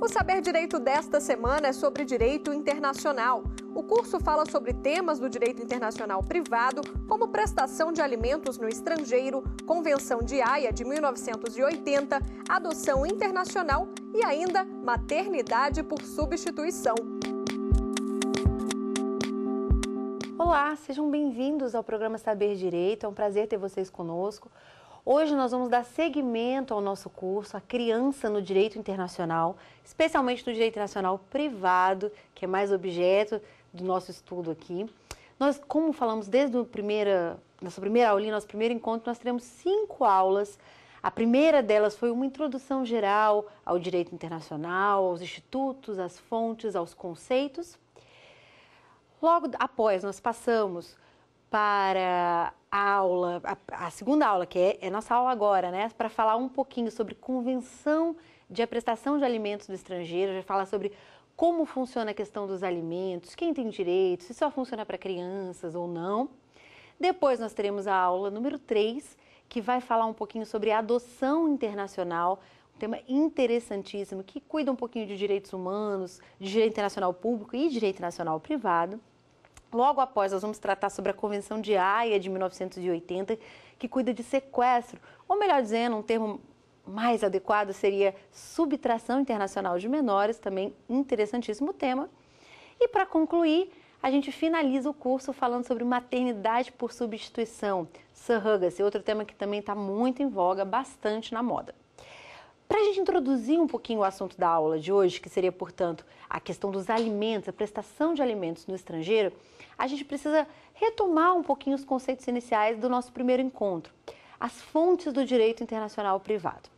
O Saber Direito desta semana é sobre direito internacional. O curso fala sobre temas do direito internacional privado, como prestação de alimentos no estrangeiro, Convenção de Haia de 1980, adoção internacional e ainda maternidade por substituição. Olá, sejam bem-vindos ao programa Saber Direito. É um prazer ter vocês conosco. Hoje nós vamos dar seguimento ao nosso curso, a criança no direito internacional, especialmente no direito internacional privado, que é mais objeto do nosso estudo aqui. Nós, como falamos desde a primeira, nossa primeira aulinha, nosso primeiro encontro, nós teremos cinco aulas. A primeira delas foi uma introdução geral ao direito internacional, aos institutos, às fontes, aos conceitos. Logo após, nós passamos para a aula, a, a segunda aula, que é, é, nossa aula agora, né? Para falar um pouquinho sobre convenção de aprestação de alimentos do estrangeiro, já falar sobre como funciona a questão dos alimentos, quem tem direito, se só funciona para crianças ou não. Depois nós teremos a aula número 3, que vai falar um pouquinho sobre adoção internacional, um tema interessantíssimo que cuida um pouquinho de direitos humanos, de direito internacional público e direito internacional privado. Logo após, nós vamos tratar sobre a Convenção de Haia de 1980, que cuida de sequestro, ou melhor dizendo, um termo mais adequado seria subtração internacional de menores, também interessantíssimo tema. E para concluir, a gente finaliza o curso falando sobre maternidade por substituição, surrogacy, outro tema que também está muito em voga, bastante na moda. Para a gente introduzir um pouquinho o assunto da aula de hoje, que seria, portanto, a questão dos alimentos, a prestação de alimentos no estrangeiro, a gente precisa retomar um pouquinho os conceitos iniciais do nosso primeiro encontro, as fontes do direito internacional privado.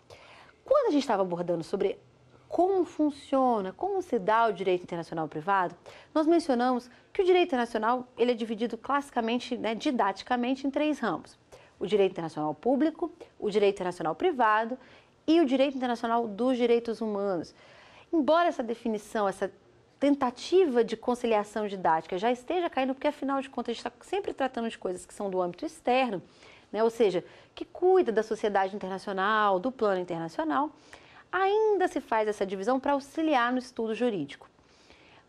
Quando a gente estava abordando sobre como funciona, como se dá o direito internacional privado, nós mencionamos que o direito internacional ele é dividido classicamente, né, didaticamente, em três ramos. O direito internacional público, o direito internacional privado e o direito internacional dos direitos humanos. Embora essa definição, essa tentativa de conciliação didática já esteja caindo, porque afinal de contas a gente está sempre tratando de coisas que são do âmbito externo, né? ou seja, que cuida da sociedade internacional, do plano internacional, ainda se faz essa divisão para auxiliar no estudo jurídico.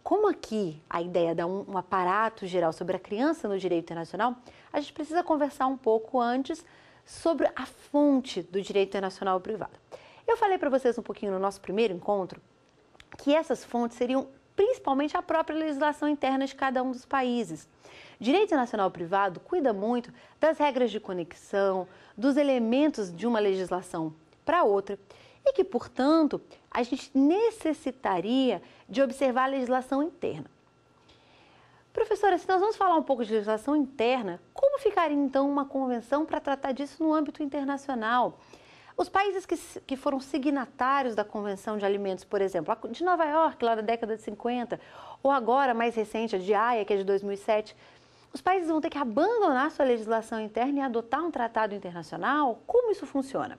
Como aqui a ideia dá um, um aparato geral sobre a criança no direito internacional, a gente precisa conversar um pouco antes sobre a fonte do direito internacional privado. Eu falei para vocês um pouquinho no nosso primeiro encontro que essas fontes seriam principalmente a própria legislação interna de cada um dos países. Direito internacional privado cuida muito das regras de conexão, dos elementos de uma legislação para outra e que, portanto, a gente necessitaria de observar a legislação interna. Professora, se nós vamos falar um pouco de legislação interna, como ficaria então uma convenção para tratar disso no âmbito internacional? Os países que, que, foram signatários da Convenção de Alimentos, por exemplo, de Nova York, lá da década de 50, ou agora, mais recente, a de Haia, que é de 2007, os países vão ter que abandonar sua legislação interna e adotar um tratado internacional? Como isso funciona?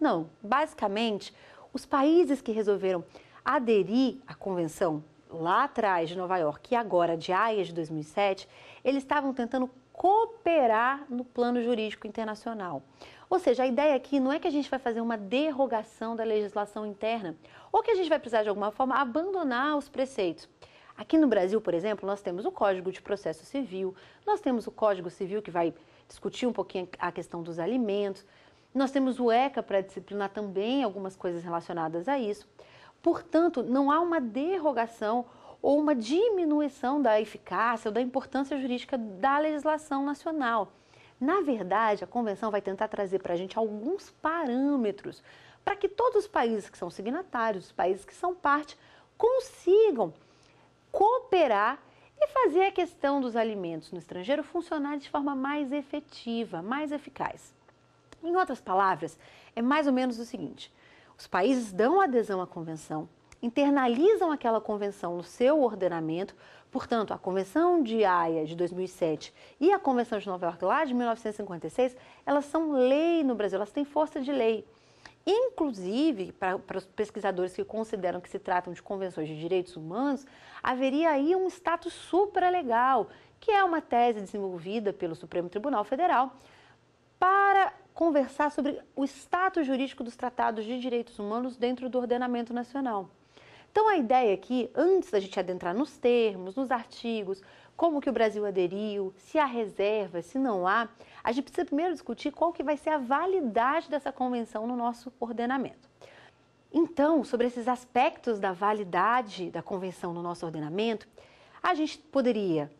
Não, basicamente, os países que resolveram aderir à Convenção lá atrás de Nova York e agora de Haia de 2007, eles estavam tentando cooperar no plano jurídico internacional. Ou seja, a ideia aqui não é que a gente vai fazer uma derrogação da legislação interna ou que a gente vai precisar de alguma forma abandonar os preceitos. Aqui no Brasil, por exemplo, nós temos o Código de Processo Civil, nós temos o Código Civil que vai discutir um pouquinho a questão dos alimentos, nós temos o ECA para disciplinar também algumas coisas relacionadas a isso. Portanto, não há uma derrogação ou uma diminuição da eficácia ou da importância jurídica da legislação nacional. Na verdade, a convenção vai tentar trazer para a gente alguns parâmetros para que todos os países que são signatários, os países que são parte, consigam cooperar e fazer a questão dos alimentos no estrangeiro funcionar de forma mais efetiva, mais eficaz. Em outras palavras, é mais ou menos o seguinte: os países dão adesão à convenção, internalizam aquela convenção no seu ordenamento. Portanto, a Convenção de Haia de 2007 e a Convenção de Nova York lá de 1956, elas são lei no Brasil, elas têm força de lei. Inclusive, para, para os pesquisadores que consideram que se tratam de convenções de direitos humanos, haveria aí um status supralegal, que é uma tese desenvolvida pelo Supremo Tribunal Federal, para conversar sobre o status jurídico dos tratados de direitos humanos dentro do ordenamento nacional. Então a ideia aqui, antes da gente adentrar nos termos, nos artigos, como que o Brasil aderiu, se há reserva, se não há, a gente precisa primeiro discutir qual que vai ser a validade dessa convenção no nosso ordenamento. Então, sobre esses aspectos da validade da convenção no nosso ordenamento, a gente poderia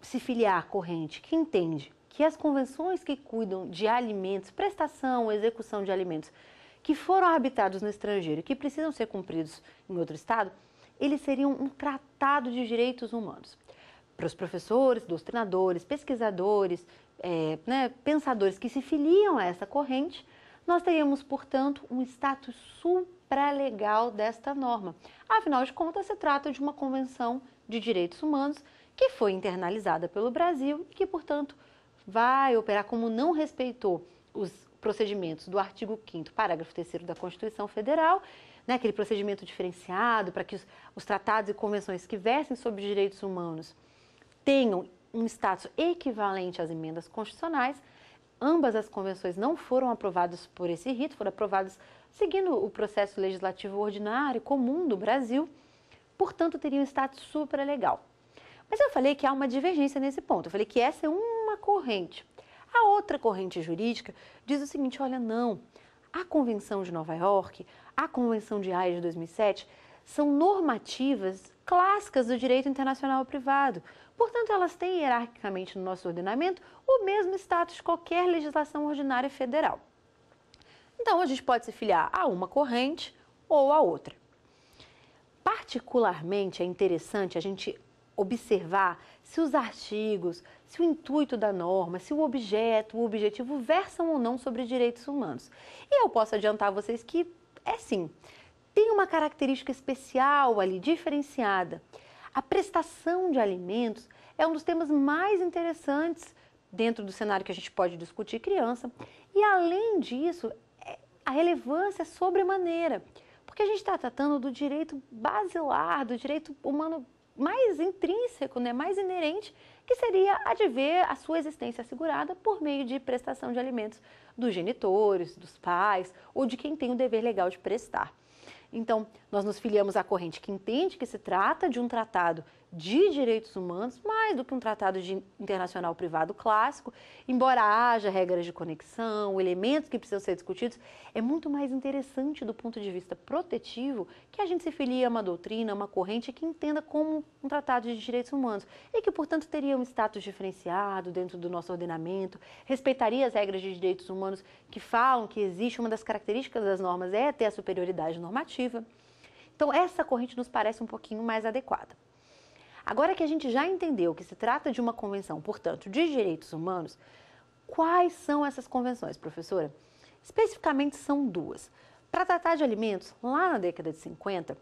se filiar à corrente que entende que as convenções que cuidam de alimentos, prestação, execução de alimentos, que foram arbitrados no estrangeiro e que precisam ser cumpridos em outro estado, eles seriam um tratado de direitos humanos. Para os professores, doutrinadores, pesquisadores, é, né, pensadores que se filiam a essa corrente, nós teríamos, portanto, um status supralegal desta norma. Afinal de contas, se trata de uma convenção de direitos humanos que foi internalizada pelo Brasil e que, portanto, vai operar como não respeitou os procedimentos do artigo 5 parágrafo 3 da Constituição Federal, né, aquele procedimento diferenciado para que os, os tratados e convenções que versem sobre direitos humanos tenham um status equivalente às emendas constitucionais, ambas as convenções não foram aprovadas por esse rito, foram aprovadas seguindo o processo legislativo ordinário comum do Brasil, portanto teriam status supralegal. legal. Mas eu falei que há uma divergência nesse ponto. Eu falei que essa é um corrente. A outra corrente jurídica diz o seguinte: olha, não, a Convenção de Nova York, a Convenção de Haia de 2007 são normativas clássicas do direito internacional privado. Portanto, elas têm hierarquicamente no nosso ordenamento o mesmo status de qualquer legislação ordinária federal. Então, a gente pode se filiar a uma corrente ou a outra. Particularmente é interessante a gente observar se os artigos, se o intuito da norma, se o objeto, o objetivo versam ou não sobre direitos humanos. E eu posso adiantar a vocês que é sim. Tem uma característica especial ali, diferenciada. A prestação de alimentos é um dos temas mais interessantes dentro do cenário que a gente pode discutir criança. E além disso, é, a relevância é sobremaneira, porque a gente está tratando do direito basilar, do direito humano mais intrínseco, né, mais inerente, que seria a de ver a sua existência assegurada por meio de prestação de alimentos dos genitores, dos pais ou de quem tem o dever legal de prestar. Então, nós nos filiamos à corrente que entende que se trata de um tratado de direitos humanos, mais do que um tratado de internacional privado clássico, embora haja regras de conexão, elementos que precisam ser discutidos, é muito mais interessante do ponto de vista protetivo que a gente se filie a uma doutrina, a uma corrente que entenda como um tratado de direitos humanos e que, portanto, teria um status diferenciado dentro do nosso ordenamento, respeitaria as regras de direitos humanos que falam que existe uma das características das normas é ter a superioridade normativa. Então, essa corrente nos parece um pouquinho mais adequada. Agora que a gente já entendeu que se trata de uma convenção, portanto, de direitos humanos, quais são essas convenções, professora? Especificamente são duas. Para tratar de alimentos, lá na década de 50,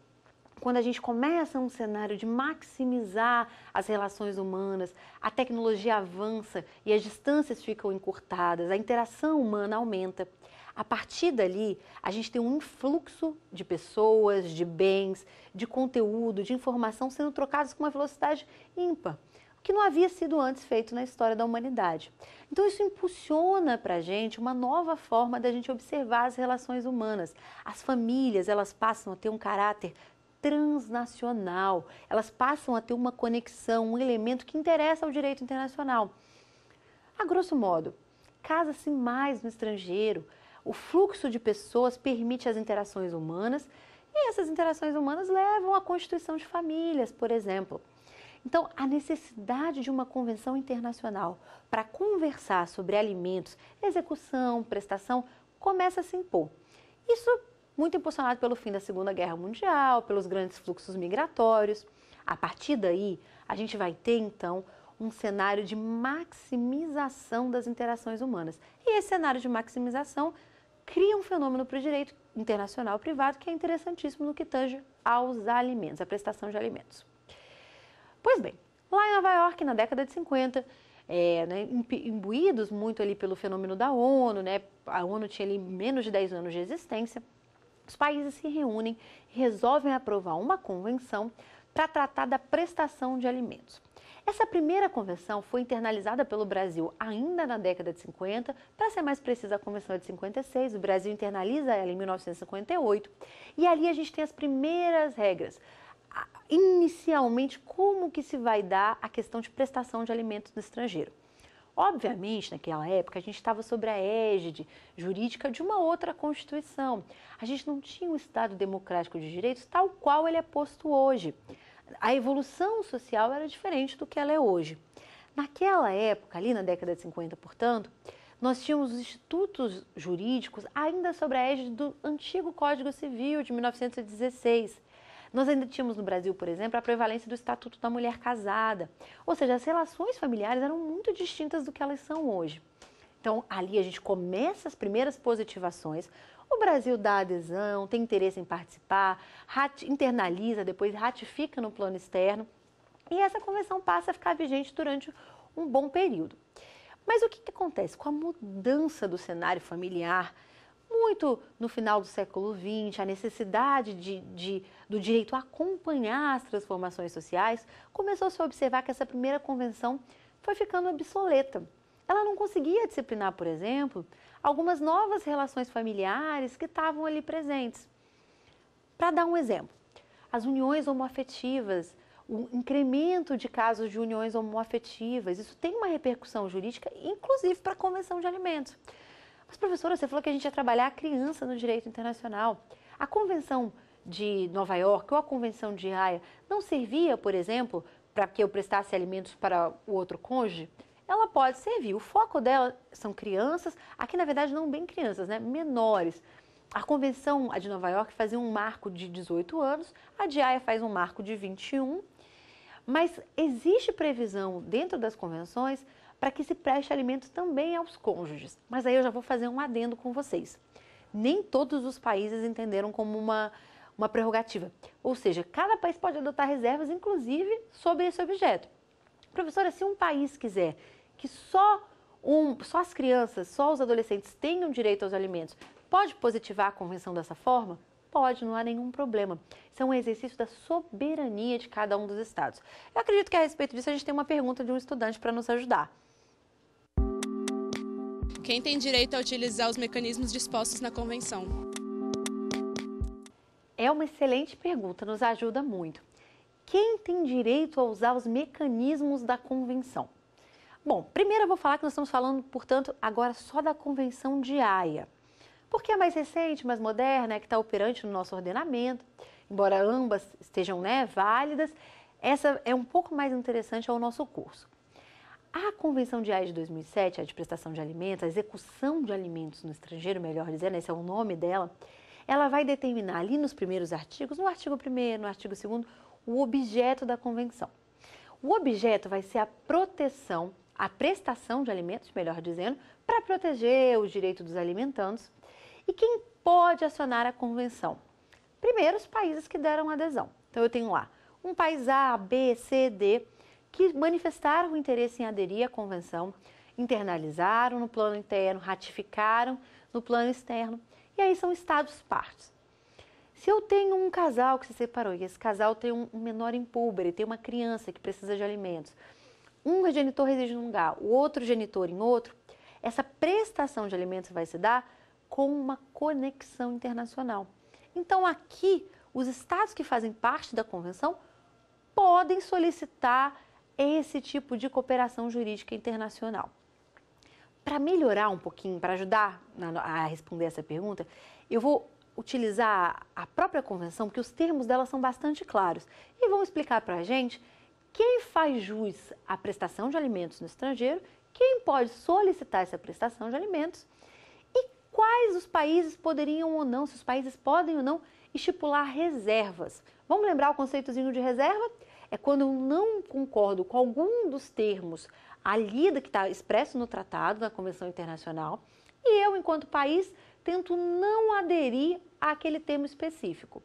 quando a gente começa um cenário de maximizar as relações humanas, a tecnologia avança e as distâncias ficam encurtadas, a interação humana aumenta. A partir dali, a gente tem um influxo de pessoas, de bens, de conteúdo, de informação sendo trocados com uma velocidade ímpar que não havia sido antes feito na história da humanidade. Então, isso impulsiona para a gente uma nova forma da gente observar as relações humanas. As famílias elas passam a ter um caráter transnacional, elas passam a ter uma conexão, um elemento que interessa ao direito internacional. A grosso modo, casa-se mais no estrangeiro, o fluxo de pessoas permite as interações humanas e essas interações humanas levam à constituição de famílias, por exemplo. Então, a necessidade de uma convenção internacional para conversar sobre alimentos, execução, prestação, começa a se impor. Isso muito impulsionado pelo fim da Segunda Guerra Mundial, pelos grandes fluxos migratórios. A partir daí, a gente vai ter então um cenário de maximização das interações humanas. E esse cenário de maximização cria um fenômeno para o direito internacional privado que é interessantíssimo no que tange aos alimentos, a prestação de alimentos. Pois bem, lá em Nova York, na década de 50, é, né, imbuídos muito ali pelo fenômeno da ONU, né, a ONU tinha ali menos de 10 anos de existência, os países se reúnem e resolvem aprovar uma convenção para tratar da prestação de alimentos. Essa primeira convenção foi internalizada pelo Brasil ainda na década de 50, para ser mais precisa, a convenção é de 56, o Brasil internaliza ela em 1958, e ali a gente tem as primeiras regras. Inicialmente, como que se vai dar a questão de prestação de alimentos no estrangeiro? Obviamente, naquela época, a gente estava sobre a égide jurídica de uma outra Constituição. A gente não tinha um Estado democrático de direitos tal qual ele é posto hoje a evolução social era diferente do que ela é hoje. Naquela época, ali na década de 50, portanto, nós tínhamos os institutos jurídicos ainda sob a égide do antigo Código Civil de 1916. Nós ainda tínhamos no Brasil, por exemplo, a prevalência do Estatuto da Mulher Casada. Ou seja, as relações familiares eram muito distintas do que elas são hoje. Então, ali a gente começa as primeiras positivações, o Brasil dá adesão, tem interesse em participar, internaliza, depois ratifica no plano externo e essa convenção passa a ficar vigente durante um bom período. Mas o que, que acontece com a mudança do cenário familiar? Muito no final do século XX, a necessidade de, de, do direito a acompanhar as transformações sociais começou -se a observar que essa primeira convenção foi ficando obsoleta. Ela não conseguia disciplinar, por exemplo, algumas novas relações familiares que estavam ali presentes. Para dar um exemplo, as uniões homoafetivas, o incremento de casos de uniões homoafetivas, isso tem uma repercussão jurídica, inclusive para a Convenção de Alimentos. Mas, professora, você falou que a gente ia trabalhar a criança no direito internacional. A Convenção de Nova York ou a Convenção de Haia não servia, por exemplo, para que eu prestasse alimentos para o outro cônjuge? ela pode servir. O foco dela são crianças, aqui na verdade não bem crianças, né? Menores. A convenção a de Nova York fazia um marco de 18 anos, a de AIA faz um marco de 21, mas existe previsão dentro das convenções para que se preste alimento também aos cônjuges. Mas aí eu já vou fazer um adendo com vocês. Nem todos os países entenderam como uma, uma prerrogativa. Ou seja, cada país pode adotar reservas, inclusive sobre esse objeto. Professora, se um país quiser que só, um, só as crianças, só os adolescentes tenham direito aos alimentos, pode positivar a convenção dessa forma? Pode, não há nenhum problema. Isso é um exercício da soberania de cada um dos estados. Eu acredito que a respeito disso a gente tem uma pergunta de um estudante para nos ajudar. Quem tem direito a utilizar os mecanismos dispostos na convenção? É uma excelente pergunta, nos ajuda muito. Quem tem direito a usar os mecanismos da convenção? Bom, primeiro eu vou falar que nós estamos falando, portanto, agora só da Convenção de Haia, porque é mais recente, mais moderna, é que está operante no nosso ordenamento, embora ambas estejam né, válidas, essa é um pouco mais interessante ao nosso curso. A Convenção de Haia de 2007, a de prestação de alimentos, a execução de alimentos no estrangeiro, melhor dizendo, esse é o nome dela, ela vai determinar ali nos primeiros artigos, no artigo 1 no artigo 2 o objeto da convenção. O objeto vai ser a proteção a prestação de alimentos, melhor dizendo, para proteger os direitos dos alimentandos. E quem pode acionar a convenção? Primeiro, os países que deram adesão. Então, eu tenho lá um país A, B, C, D que manifestaram o interesse em aderir à convenção, internalizaram no plano interno, ratificaram no plano externo. E aí são estados partes. Se eu tenho um casal que se separou e esse casal tem um menor impúber, tem uma criança que precisa de alimentos, um genitor reside num lugar, o outro genitor em outro, essa prestação de alimentos vai se dar com uma conexão internacional. Então, aqui, os estados que fazem parte da convenção podem solicitar esse tipo de cooperação jurídica internacional. Para melhorar um pouquinho, para ajudar a responder essa pergunta, eu vou utilizar a própria convenção, porque os termos dela são bastante claros e vão explicar para a gente quem faz jus à prestação de alimentos no estrangeiro, quem pode solicitar essa prestação de alimentos e quais os países poderiam ou não, se os países podem ou não estipular reservas. Vamos lembrar o conceitozinho de reserva? É quando eu não concordo com algum dos termos ali que está expresso no tratado, na Convenção Internacional, e eu, enquanto país, tento não aderir àquele termo específico.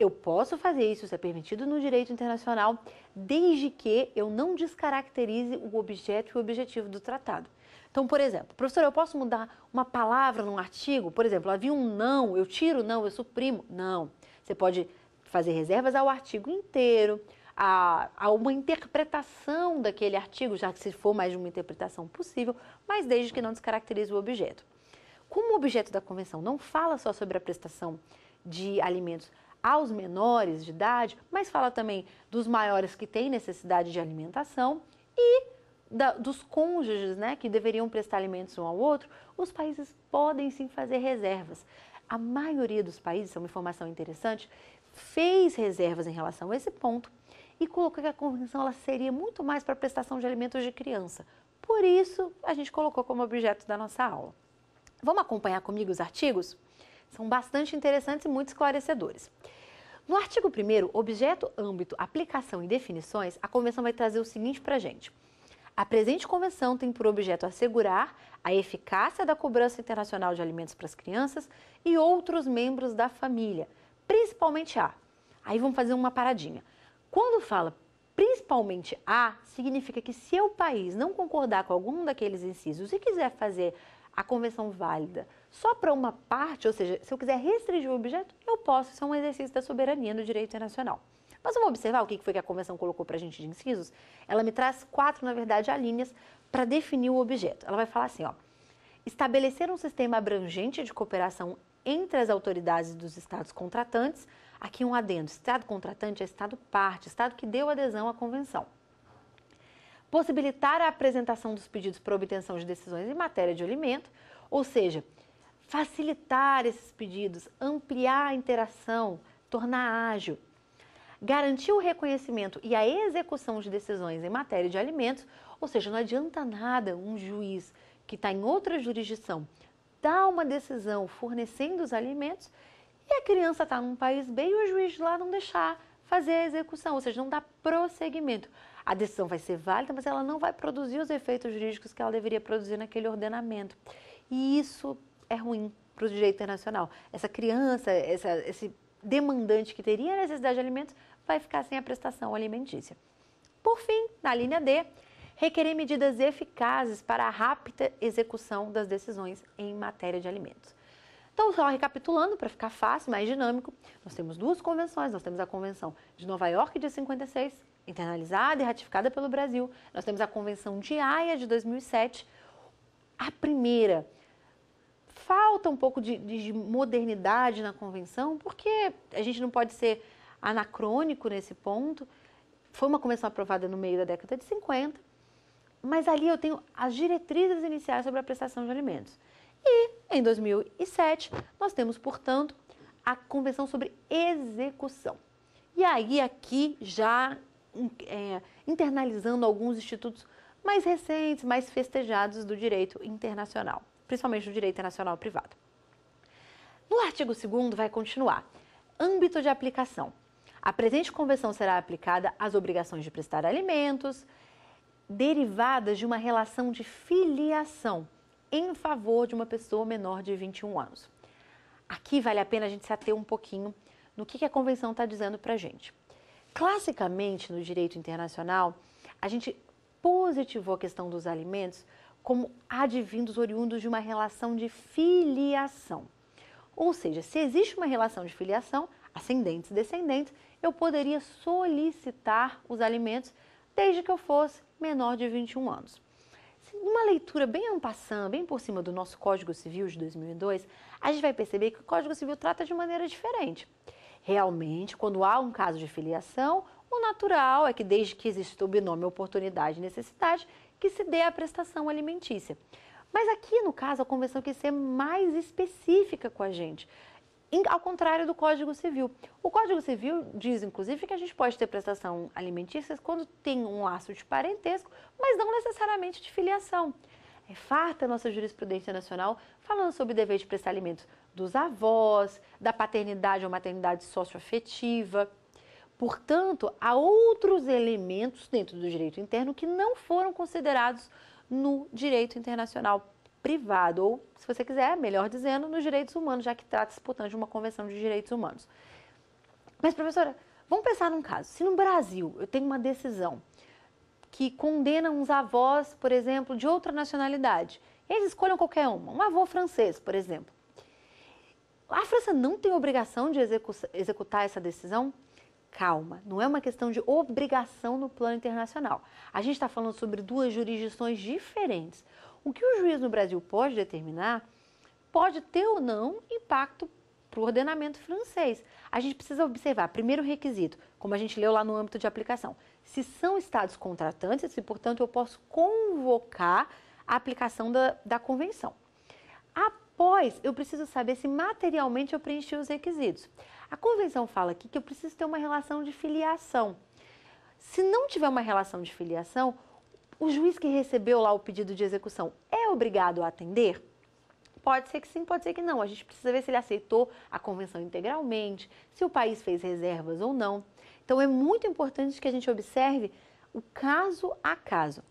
Eu posso fazer isso, isso é permitido no direito internacional, desde que eu não descaracterize o objeto e o objetivo do tratado. Então, por exemplo, professor, eu posso mudar uma palavra num artigo? Por exemplo, havia um não, eu tiro não, eu suprimo. Não. Você pode fazer reservas ao artigo inteiro, a, a, uma interpretação daquele artigo, já que se for mais de uma interpretação possível, mas desde que não descaracterize o objeto. Como o objeto da convenção não fala só sobre a prestação de alimentos, aos menores de idade, mas fala também dos maiores que têm necessidade de alimentação e da, dos cônjuges, né, que deveriam prestar alimentos um ao outro, os países podem sim fazer reservas. A maioria dos países, é uma informação interessante, fez reservas em relação a esse ponto e colocou que a convenção ela seria muito mais para prestação de alimentos de criança. Por isso, a gente colocou como objeto da nossa aula. Vamos acompanhar comigo os artigos? são bastante interessantes e muito esclarecedores. No artigo 1, objeto, âmbito, aplicação e definições, a convenção vai trazer o seguinte para a gente. A presente convenção tem por objeto assegurar a eficácia da cobrança internacional de alimentos para as crianças e outros membros da família, principalmente a. Aí vamos fazer uma paradinha. Quando fala principalmente a, significa que se o país não concordar com algum daqueles incisos e quiser fazer a convenção válida só para uma parte, ou seja, se eu quiser restringir o objeto, eu posso, isso é um exercício da soberania no direito internacional. Mas vamos observar o que foi que a Convenção colocou para a gente de incisos? Ela me traz quatro, na verdade, alíneas para definir o objeto. Ela vai falar assim, ó, estabelecer um sistema abrangente de cooperação entre as autoridades dos estados contratantes, aqui um adendo, estado contratante é estado parte, estado que deu adesão à convenção. Possibilitar a apresentação dos pedidos para obtenção de decisões em matéria de alimento, ou seja, facilitar esses pedidos, ampliar a interação, tornar ágil. Garantir o reconhecimento e a execução de decisões em matéria de alimentos, ou seja, não adianta nada um juiz que está em outra jurisdição dar uma decisão fornecendo os alimentos e a criança está num país B e o juiz lá não deixar fazer a execução, ou seja, não dá prosseguimento. A decisão vai ser válida, mas ela não vai produzir os efeitos jurídicos que ela deveria produzir naquele ordenamento. E isso é ruim para o direito internacional. Essa criança, essa, esse demandante que teria necessidade de alimentos, vai ficar sem a prestação alimentícia. Por fim, na linha D, requerer medidas eficazes para a rápida execução das decisões em matéria de alimentos. Então, só recapitulando, para ficar fácil, mais dinâmico, nós temos duas convenções. Nós temos a Convenção de Nova York de 56, internalizada e ratificada pelo Brasil. Nós temos a Convenção de Haia de 2007, a primeira falta um pouco de, de modernidade na convenção, porque a gente não pode ser anacrônico nesse ponto. Foi uma convenção aprovada no meio da década de 50, mas ali eu tenho as diretrizes iniciais sobre a prestação de alimentos. E em 2007 nós temos, portanto, a convenção sobre execução. E aí aqui já é, internalizando alguns institutos mais recentes, mais festejados do direito internacional principalmente do direito internacional privado. No artigo 2 vai continuar. Âmbito de aplicação. A presente convenção será aplicada às obrigações de prestar alimentos derivadas de uma relação de filiação em favor de uma pessoa menor de 21 anos. Aqui vale a pena a gente se ater um pouquinho no que a convenção está dizendo para a gente. Classicamente, no direito internacional, a gente positivou a questão dos alimentos como advindos oriundos de uma relação de filiação. Ou seja, se existe uma relação de filiação, ascendentes e descendentes, eu poderia solicitar os alimentos desde que eu fosse menor de 21 anos. Uma leitura bem ampassando, bem por cima do nosso Código Civil de 2002, a gente vai perceber que o Código Civil trata de maneira diferente. Realmente, quando há um caso de filiação, o natural é que, desde que exista o binômio oportunidade e necessidade, que se dê a prestação alimentícia. Mas aqui, no caso, a convenção quis ser mais específica com a gente, ao contrário do Código Civil. O Código Civil diz, inclusive, que a gente pode ter prestação alimentícia quando tem um laço de parentesco, mas não necessariamente de filiação. É farta a nossa jurisprudência nacional falando sobre o dever de prestar alimentos dos avós, da paternidade ou maternidade socioafetiva Portanto, há outros elementos dentro do direito interno que não foram considerados no direito internacional privado, ou, se você quiser, melhor dizendo, nos direitos humanos, já que trata-se, portanto, de uma convenção de direitos humanos. Mas, professora, vamos pensar num caso. Se no Brasil eu tenho uma decisão que condena uns avós, por exemplo, de outra nacionalidade, eles escolham qualquer uma, um avô francês, por exemplo. A França não tem obrigação de executar essa decisão? calma, não é uma questão de obrigação no plano internacional. A gente está falando sobre duas jurisdições diferentes. O que o juiz no Brasil pode determinar pode ter ou não impacto para o ordenamento francês. A gente precisa observar, primeiro requisito, como a gente leu lá no âmbito de aplicação, se são estados contratantes, e, portanto, eu posso convocar a aplicação da, da convenção. A Após, eu preciso saber se materialmente eu preenchi os requisitos. A convenção fala aqui que eu preciso ter uma relação de filiação. Se não tiver uma relação de filiação, o juiz que recebeu lá o pedido de execução é obrigado a atender? Pode ser que sim, pode ser que não. A gente precisa ver se ele aceitou a convenção integralmente, se o país fez reservas ou não. Então é muito importante que a gente observe o caso a caso.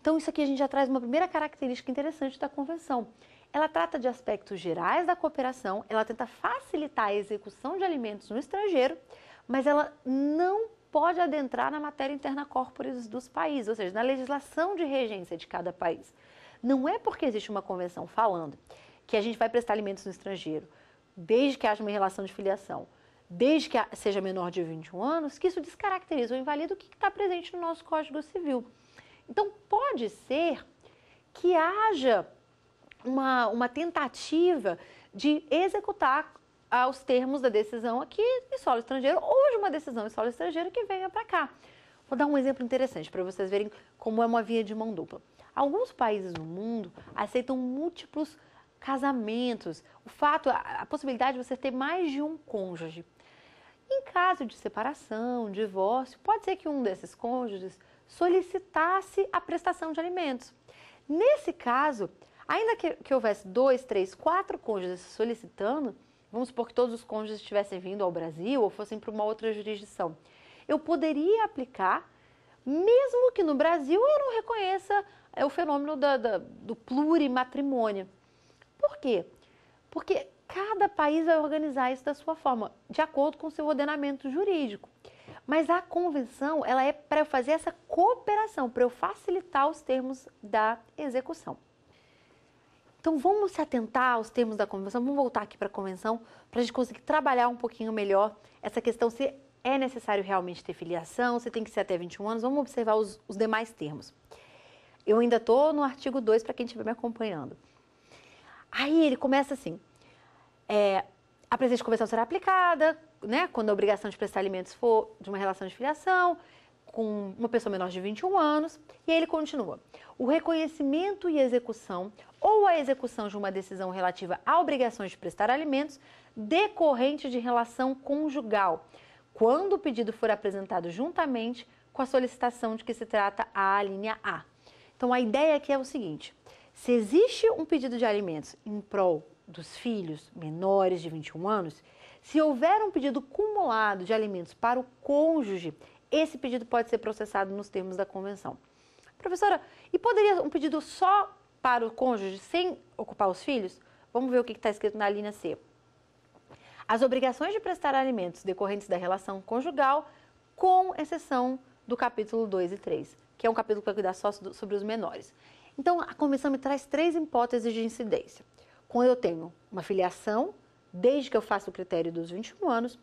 Então isso aqui a gente já traz uma primeira característica interessante da convenção. Ela trata de aspectos gerais da cooperação, ela tenta facilitar a execução de alimentos no estrangeiro, mas ela não pode adentrar na matéria interna corporis dos países, ou seja, na legislação de regência de cada país. Não é porque existe uma convenção falando que a gente vai prestar alimentos no estrangeiro, desde que haja uma relação de filiação, desde que seja menor de 21 anos, que isso descaracteriza ou invalida o que está presente no nosso Código Civil. Então, pode ser que haja uma, uma tentativa de executar aos ah, termos da decisão aqui em solo estrangeiro ou de uma decisão em solo estrangeiro que venha para cá. Vou dar um exemplo interessante para vocês verem como é uma via de mão dupla. Alguns países no mundo aceitam múltiplos casamentos, o fato, a, a possibilidade de você ter mais de um cônjuge. Em caso de separação, divórcio, pode ser que um desses cônjuges solicitasse a prestação de alimentos. Nesse caso, Ainda que, que houvesse dois, três, quatro cônjuges solicitando, vamos supor que todos os cônjuges estivessem vindo ao Brasil ou fossem para uma outra jurisdição, eu poderia aplicar, mesmo que no Brasil eu não reconheça é, o fenômeno da, da, do plurimatrimônio. Por quê? Porque cada país vai organizar isso da sua forma, de acordo com o seu ordenamento jurídico. Mas a convenção, ela é para fazer essa cooperação, para eu facilitar os termos da execução. Então vamos se atentar aos termos da convenção, vamos voltar aqui para a convenção para a gente conseguir trabalhar um pouquinho melhor essa questão se é necessário realmente ter filiação, se tem que ser até 21 anos, vamos observar os, os demais termos. Eu ainda estou no artigo 2 para quem estiver me acompanhando. Aí ele começa assim: é, a presente convenção será aplicada né, quando a obrigação de prestar alimentos for de uma relação de filiação com uma pessoa menor de 21 anos. E aí ele continua: o reconhecimento e execução ou a execução de uma decisão relativa a obrigações de prestar alimentos decorrente de relação conjugal, quando o pedido for apresentado juntamente com a solicitação de que se trata a linha A. Então, a ideia aqui é o seguinte: se existe um pedido de alimentos em prol dos filhos menores de 21 anos, se houver um pedido cumulado de alimentos para o cônjuge, esse pedido pode ser processado nos termos da convenção. Professora, e poderia um pedido só para o cônjuge sem ocupar os filhos? Vamos ver o que está escrito na linha C. As obrigações de prestar alimentos decorrentes da relação conjugal, com exceção do capítulo 2 e 3, que é um capítulo que vai cuidar só sobre os menores. Então, a convenção me traz três hipóteses de incidência. Quando eu tenho uma filiação, desde que eu faça o critério dos 21 anos,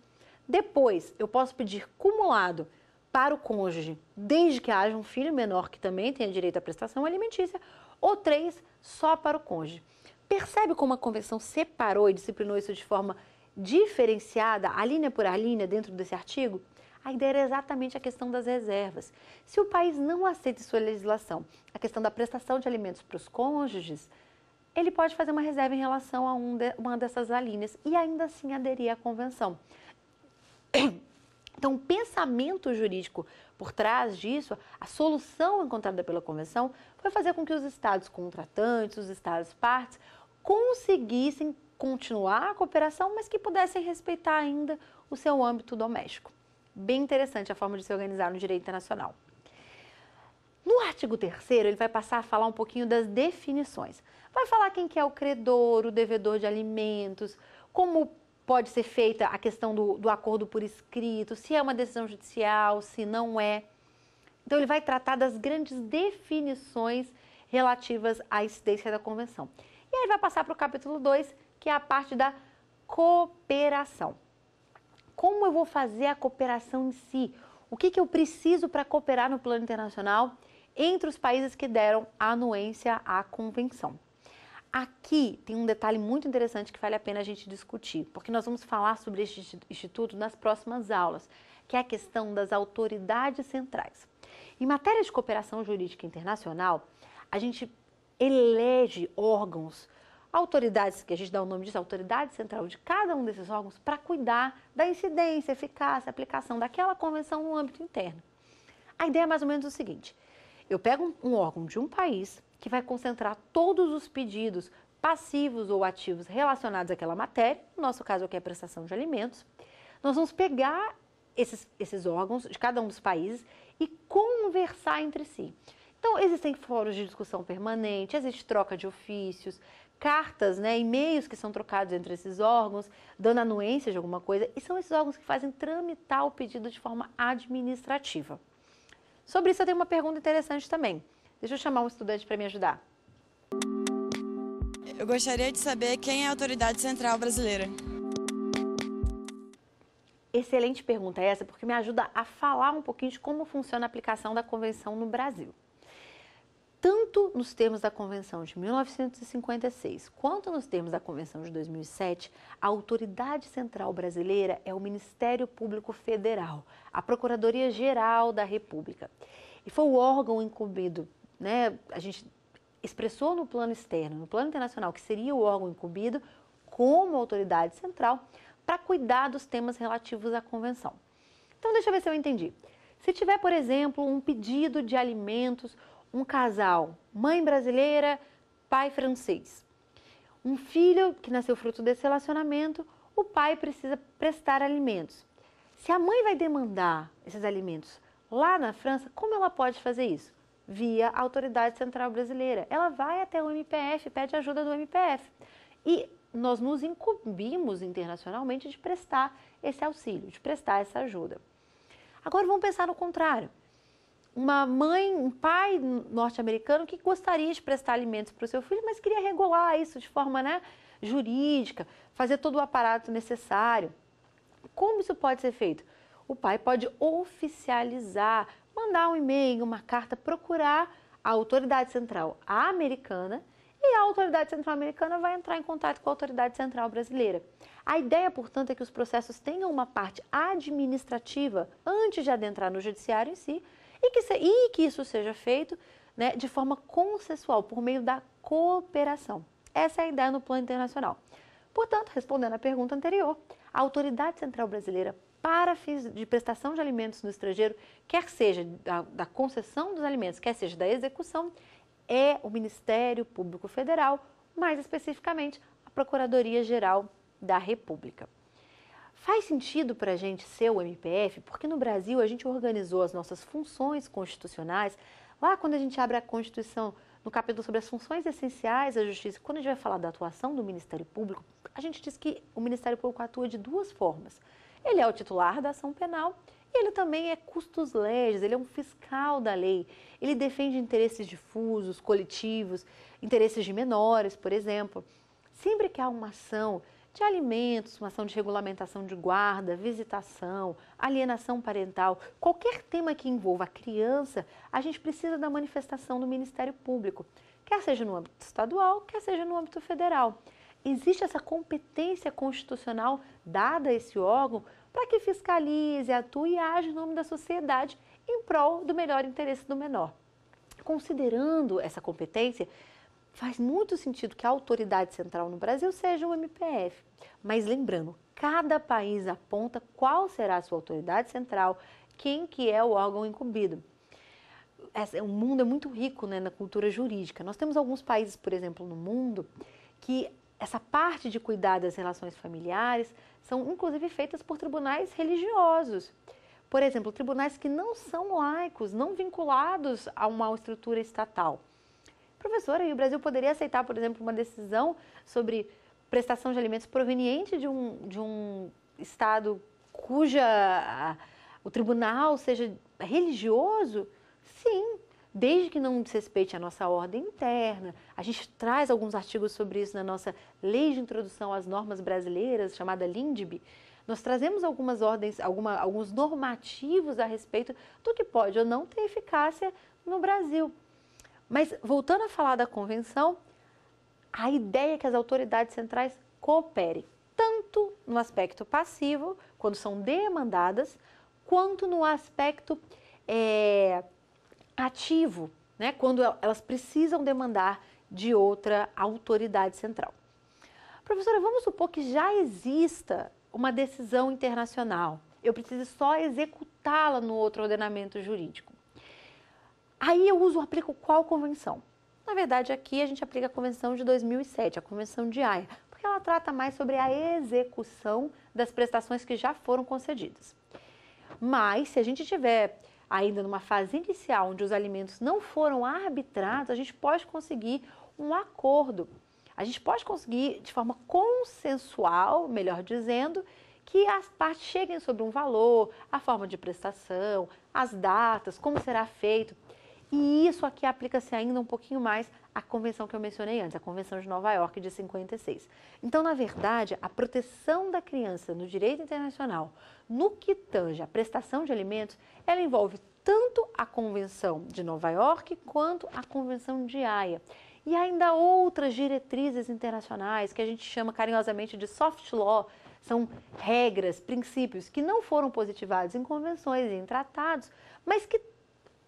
depois eu posso pedir cumulado para o cônjuge, desde que haja um filho menor que também tenha direito à prestação alimentícia, ou três só para o cônjuge. Percebe como a convenção separou e disciplinou isso de forma diferenciada, a linha por a linha, dentro desse artigo? A ideia era exatamente a questão das reservas. Se o país não aceita sua legislação, a questão da prestação de alimentos para os cônjuges, ele pode fazer uma reserva em relação a um de, uma dessas alíneas e ainda assim aderir à convenção. Então, o pensamento jurídico por trás disso, a solução encontrada pela convenção foi fazer com que os estados contratantes, os estados partes, conseguissem continuar a cooperação, mas que pudessem respeitar ainda o seu âmbito doméstico. Bem interessante a forma de se organizar no direito internacional. No artigo 3 ele vai passar a falar um pouquinho das definições. Vai falar quem que é o credor, o devedor de alimentos, como pode ser feita a questão do, do acordo por escrito, se é uma decisão judicial, se não é. Então, ele vai tratar das grandes definições relativas à incidência da convenção. E aí vai passar para o capítulo 2, que é a parte da cooperação. Como eu vou fazer a cooperação em si? O que, que eu preciso para cooperar no plano internacional entre os países que deram anuência à convenção? Aqui tem um detalhe muito interessante que vale a pena a gente discutir, porque nós vamos falar sobre este instituto nas próximas aulas, que é a questão das autoridades centrais. Em matéria de cooperação jurídica internacional, a gente elege órgãos, autoridades, que a gente dá o nome de autoridade central de cada um desses órgãos, para cuidar da incidência, eficácia, aplicação daquela convenção no âmbito interno. A ideia é mais ou menos o seguinte: eu pego um órgão de um país, que vai concentrar todos os pedidos passivos ou ativos relacionados àquela matéria, no nosso caso aqui é a prestação de alimentos. Nós vamos pegar esses, esses órgãos de cada um dos países e conversar entre si. Então, existem fóruns de discussão permanente, existe troca de ofícios, cartas, né, e-mails que são trocados entre esses órgãos, dando anuência de alguma coisa, e são esses órgãos que fazem tramitar o pedido de forma administrativa. Sobre isso, eu tenho uma pergunta interessante também. Deixa eu chamar um estudante para me ajudar. Eu gostaria de saber quem é a autoridade central brasileira. Excelente pergunta essa, porque me ajuda a falar um pouquinho de como funciona a aplicação da convenção no Brasil. Tanto nos termos da convenção de 1956 quanto nos termos da convenção de 2007, a autoridade central brasileira é o Ministério Público Federal, a Procuradoria Geral da República. E foi o órgão incumbido né, a gente expressou no plano externo, no plano internacional, que seria o órgão incumbido como autoridade central para cuidar dos temas relativos à convenção. Então, deixa eu ver se eu entendi. Se tiver, por exemplo, um pedido de alimentos, um casal, mãe brasileira, pai francês, um filho que nasceu fruto desse relacionamento, o pai precisa prestar alimentos. Se a mãe vai demandar esses alimentos lá na França, como ela pode fazer isso? via a Autoridade Central Brasileira. Ela vai até o MPF, pede ajuda do MPF. E nós nos incumbimos internacionalmente de prestar esse auxílio, de prestar essa ajuda. Agora vamos pensar no contrário. Uma mãe, um pai norte-americano que gostaria de prestar alimentos para o seu filho, mas queria regular isso de forma né, jurídica, fazer todo o aparato necessário. Como isso pode ser feito? O pai pode oficializar mandar um e-mail, uma carta, procurar a autoridade central americana e a autoridade central americana vai entrar em contato com a autoridade central brasileira. A ideia, portanto, é que os processos tenham uma parte administrativa antes de adentrar no judiciário em si e que, se, e que isso seja feito né, de forma consensual, por meio da cooperação. Essa é a ideia no plano internacional. Portanto, respondendo à pergunta anterior, a autoridade central brasileira fins de prestação de alimentos no estrangeiro, quer seja da, da concessão dos alimentos, quer seja da execução, é o Ministério Público Federal, mais especificamente a Procuradoria Geral da República. Faz sentido para a gente ser o MPF, porque no Brasil a gente organizou as nossas funções constitucionais. Lá, quando a gente abre a Constituição no capítulo sobre as funções essenciais da justiça, quando a gente vai falar da atuação do Ministério Público, a gente diz que o Ministério Público atua de duas formas: ele é o titular da ação penal e ele também é custos legis, ele é um fiscal da lei. Ele defende interesses difusos, coletivos, interesses de menores, por exemplo. Sempre que há uma ação de alimentos, uma ação de regulamentação de guarda, visitação, alienação parental, qualquer tema que envolva a criança, a gente precisa da manifestação do Ministério Público, quer seja no âmbito estadual, quer seja no âmbito federal existe essa competência constitucional dada a esse órgão para que fiscalize, atue e age em nome da sociedade em prol do melhor interesse do menor. Considerando essa competência, faz muito sentido que a autoridade central no Brasil seja o MPF. Mas lembrando, cada país aponta qual será a sua autoridade central, quem que é o órgão incumbido. É, o mundo é muito rico né, na cultura jurídica. Nós temos alguns países, por exemplo, no mundo que essa parte de cuidar das relações familiares são inclusive feitas por tribunais religiosos. Por exemplo, tribunais que não são laicos, não vinculados a uma estrutura estatal. Professora, e o Brasil poderia aceitar, por exemplo, uma decisão sobre prestação de alimentos proveniente de um, de um Estado cuja a, o tribunal seja religioso? Sim, desde que não desrespeite a nossa ordem interna. A gente traz alguns artigos sobre isso na nossa Lei de Introdução às Normas Brasileiras, chamada LINDB. Nós trazemos algumas ordens, alguma, alguns normativos a respeito do que pode ou não ter eficácia no Brasil. Mas voltando a falar da convenção, a ideia é que as autoridades centrais cooperem tanto no aspecto passivo, quando são demandadas, quanto no aspecto é, ativo, né, quando elas precisam demandar de outra autoridade central. Professora, vamos supor que já exista uma decisão internacional, eu preciso só executá-la no outro ordenamento jurídico. Aí eu uso, aplico qual convenção? Na verdade, aqui a gente aplica a Convenção de 2007, a Convenção de Haia, porque ela trata mais sobre a execução das prestações que já foram concedidas. Mas, se a gente tiver ainda numa fase inicial, onde os alimentos não foram arbitrados, a gente pode conseguir um acordo. A gente pode conseguir de forma consensual, melhor dizendo, que as partes cheguem sobre um valor, a forma de prestação, as datas, como será feito. E isso aqui aplica-se ainda um pouquinho mais a convenção que eu mencionei antes, a Convenção de Nova York de 56. Então, na verdade, a proteção da criança no direito internacional, no que tange à prestação de alimentos, ela envolve tanto a Convenção de Nova York quanto a Convenção de Haia. E ainda outras diretrizes internacionais que a gente chama carinhosamente de soft law, são regras, princípios que não foram positivados em convenções e em tratados, mas que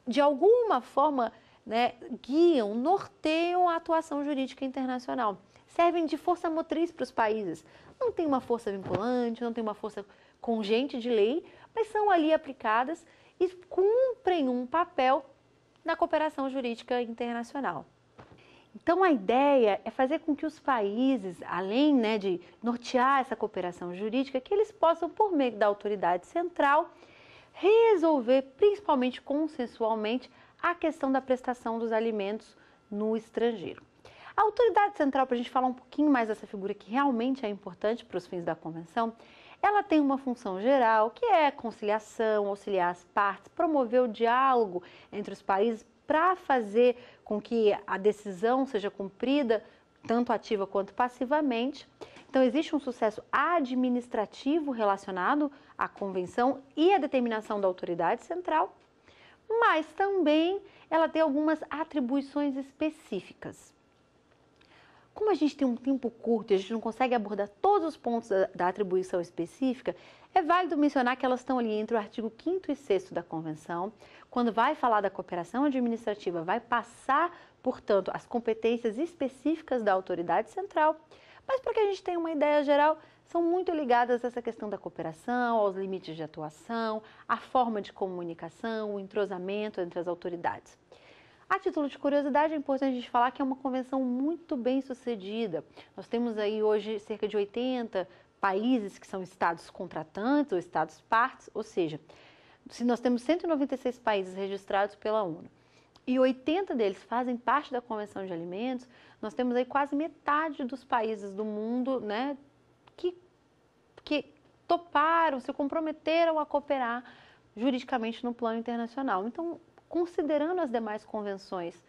de alguma forma né, guiam, norteiam a atuação jurídica internacional. Servem de força motriz para os países. Não tem uma força vinculante, não tem uma força congente de lei, mas são ali aplicadas e cumprem um papel na cooperação jurídica internacional. Então, a ideia é fazer com que os países, além né, de nortear essa cooperação jurídica, que eles possam, por meio da autoridade central, resolver, principalmente consensualmente, a questão da prestação dos alimentos no estrangeiro. A autoridade central, para a gente falar um pouquinho mais dessa figura que realmente é importante para os fins da convenção, ela tem uma função geral que é conciliação, auxiliar as partes, promover o diálogo entre os países para fazer com que a decisão seja cumprida, tanto ativa quanto passivamente. Então, existe um sucesso administrativo relacionado à convenção e à determinação da autoridade central mas também ela tem algumas atribuições específicas. Como a gente tem um tempo curto e a gente não consegue abordar todos os pontos da, da atribuição específica, é válido mencionar que elas estão ali entre o artigo 5 e 6 da Convenção. Quando vai falar da cooperação administrativa, vai passar, portanto, as competências específicas da autoridade central. Mas para que a gente tenha uma ideia geral, são muito ligadas a essa questão da cooperação, aos limites de atuação, à forma de comunicação, o entrosamento entre as autoridades. A título de curiosidade, é importante a gente falar que é uma convenção muito bem sucedida. Nós temos aí hoje cerca de 80 países que são estados contratantes ou estados partes, ou seja, se nós temos 196 países registrados pela ONU e 80 deles fazem parte da Convenção de Alimentos, nós temos aí quase metade dos países do mundo né, que toparam, se comprometeram a cooperar juridicamente no plano internacional. Então, considerando as demais convenções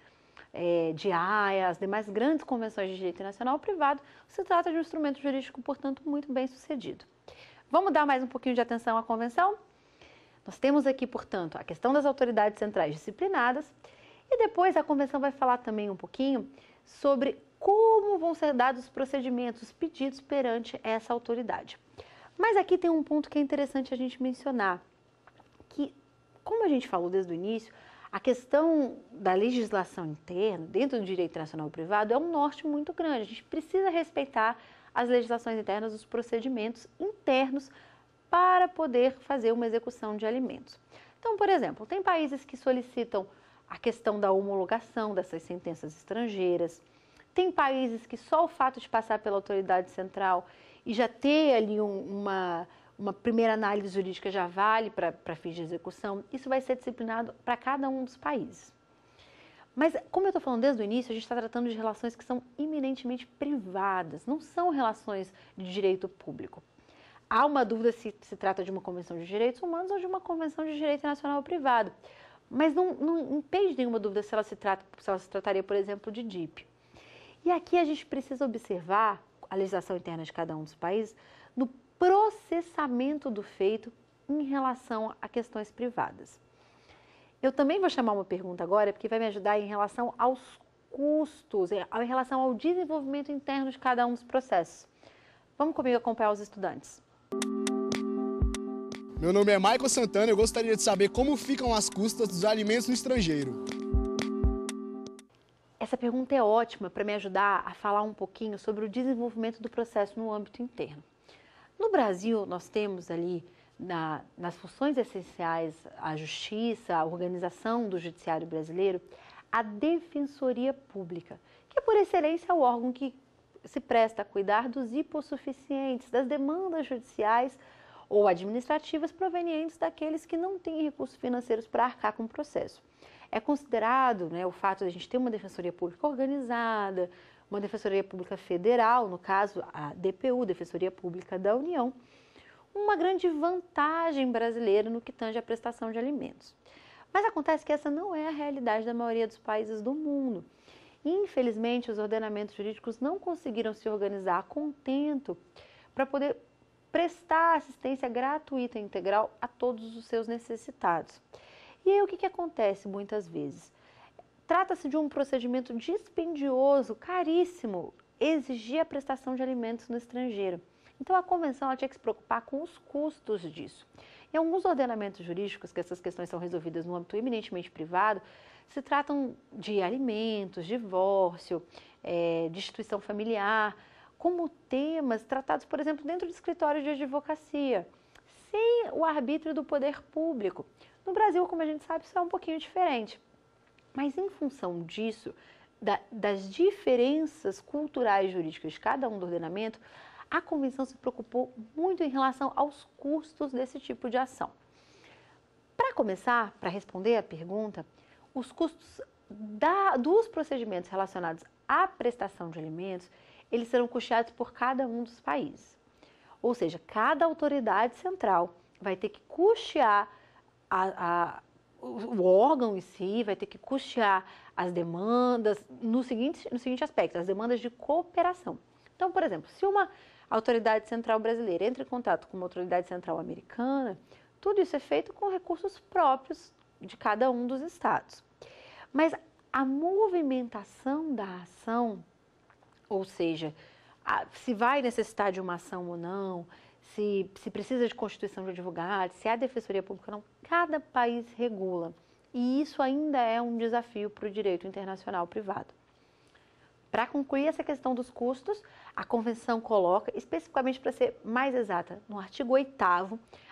é, de AIA, as demais grandes convenções de direito internacional privado, se trata de um instrumento jurídico, portanto, muito bem sucedido. Vamos dar mais um pouquinho de atenção à convenção? Nós temos aqui, portanto, a questão das autoridades centrais disciplinadas e depois a convenção vai falar também um pouquinho sobre como vão ser dados os procedimentos, os pedidos perante essa autoridade. Mas aqui tem um ponto que é interessante a gente mencionar, que como a gente falou desde o início, a questão da legislação interna, dentro do direito nacional privado, é um norte muito grande. A gente precisa respeitar as legislações internas, os procedimentos internos para poder fazer uma execução de alimentos. Então, por exemplo, tem países que solicitam a questão da homologação dessas sentenças estrangeiras, tem países que só o fato de passar pela autoridade central e já ter ali um, uma, uma primeira análise jurídica já vale para fins de execução, isso vai ser disciplinado para cada um dos países. Mas, como eu estou falando desde o início, a gente está tratando de relações que são eminentemente privadas, não são relações de direito público. Há uma dúvida se se trata de uma convenção de direitos humanos ou de uma convenção de direito nacional privado, mas não, não impede nenhuma dúvida se ela, se, trata, se ela se trataria, por exemplo, de DIP. E aqui a gente precisa observar a legislação interna de cada um dos países, no processamento do feito em relação a questões privadas. Eu também vou chamar uma pergunta agora, porque vai me ajudar em relação aos custos, é, em relação ao desenvolvimento interno de cada um dos processos. Vamos comigo acompanhar os estudantes. Meu nome é Michael Santana e eu gostaria de saber como ficam as custas dos alimentos no estrangeiro. Essa pergunta é ótima para me ajudar a falar um pouquinho sobre o desenvolvimento do processo no âmbito interno. No Brasil, nós temos ali na, nas funções essenciais à justiça, à organização do judiciário brasileiro, a defensoria pública, que por excelência é o órgão que se presta a cuidar dos hipossuficientes, das demandas judiciais ou administrativas provenientes daqueles que não têm recursos financeiros para arcar com o processo é considerado né, o fato de a gente ter uma defensoria pública organizada, uma defensoria pública federal, no caso a DPU, Defensoria Pública da União, uma grande vantagem brasileira no que tange à prestação de alimentos. Mas acontece que essa não é a realidade da maioria dos países do mundo. Infelizmente, os ordenamentos jurídicos não conseguiram se organizar a contento para poder prestar assistência gratuita e integral a todos os seus necessitados. E aí o que, que acontece muitas vezes? Trata-se de um procedimento dispendioso, caríssimo, exigir a prestação de alimentos no estrangeiro. Então a convenção tinha que se preocupar com os custos disso. Em alguns ordenamentos jurídicos, que essas questões são resolvidas no âmbito eminentemente privado, se tratam de alimentos, divórcio, é, destituição familiar, como temas tratados, por exemplo, dentro do escritório de advocacia, sem o arbítrio do poder público. No Brasil, como a gente sabe, isso é um pouquinho diferente. Mas em função disso, da, das diferenças culturais jurídicas de cada um do ordenamento, a convenção se preocupou muito em relação aos custos desse tipo de ação. Para começar, para responder a pergunta, os custos da, dos procedimentos relacionados à prestação de alimentos, eles serão custeados por cada um dos países. Ou seja, cada autoridade central vai ter que custear a, a o órgão em si vai ter que custear as demandas no seguinte, no seguinte aspecto, as demandas de cooperação. Então, por exemplo, se uma autoridade central brasileira entra em contato com uma autoridade central americana, tudo isso é feito com recursos próprios de cada um dos estados. Mas a movimentação da ação, ou seja, a, se vai necessitar de uma ação ou não, se, se precisa de constituição de advogado, se há é defensoria pública ou não, cada país regula. E isso ainda é um desafio para o direito internacional privado. Para concluir essa questão dos custos, a convenção coloca, especificamente para ser mais exata, no artigo 8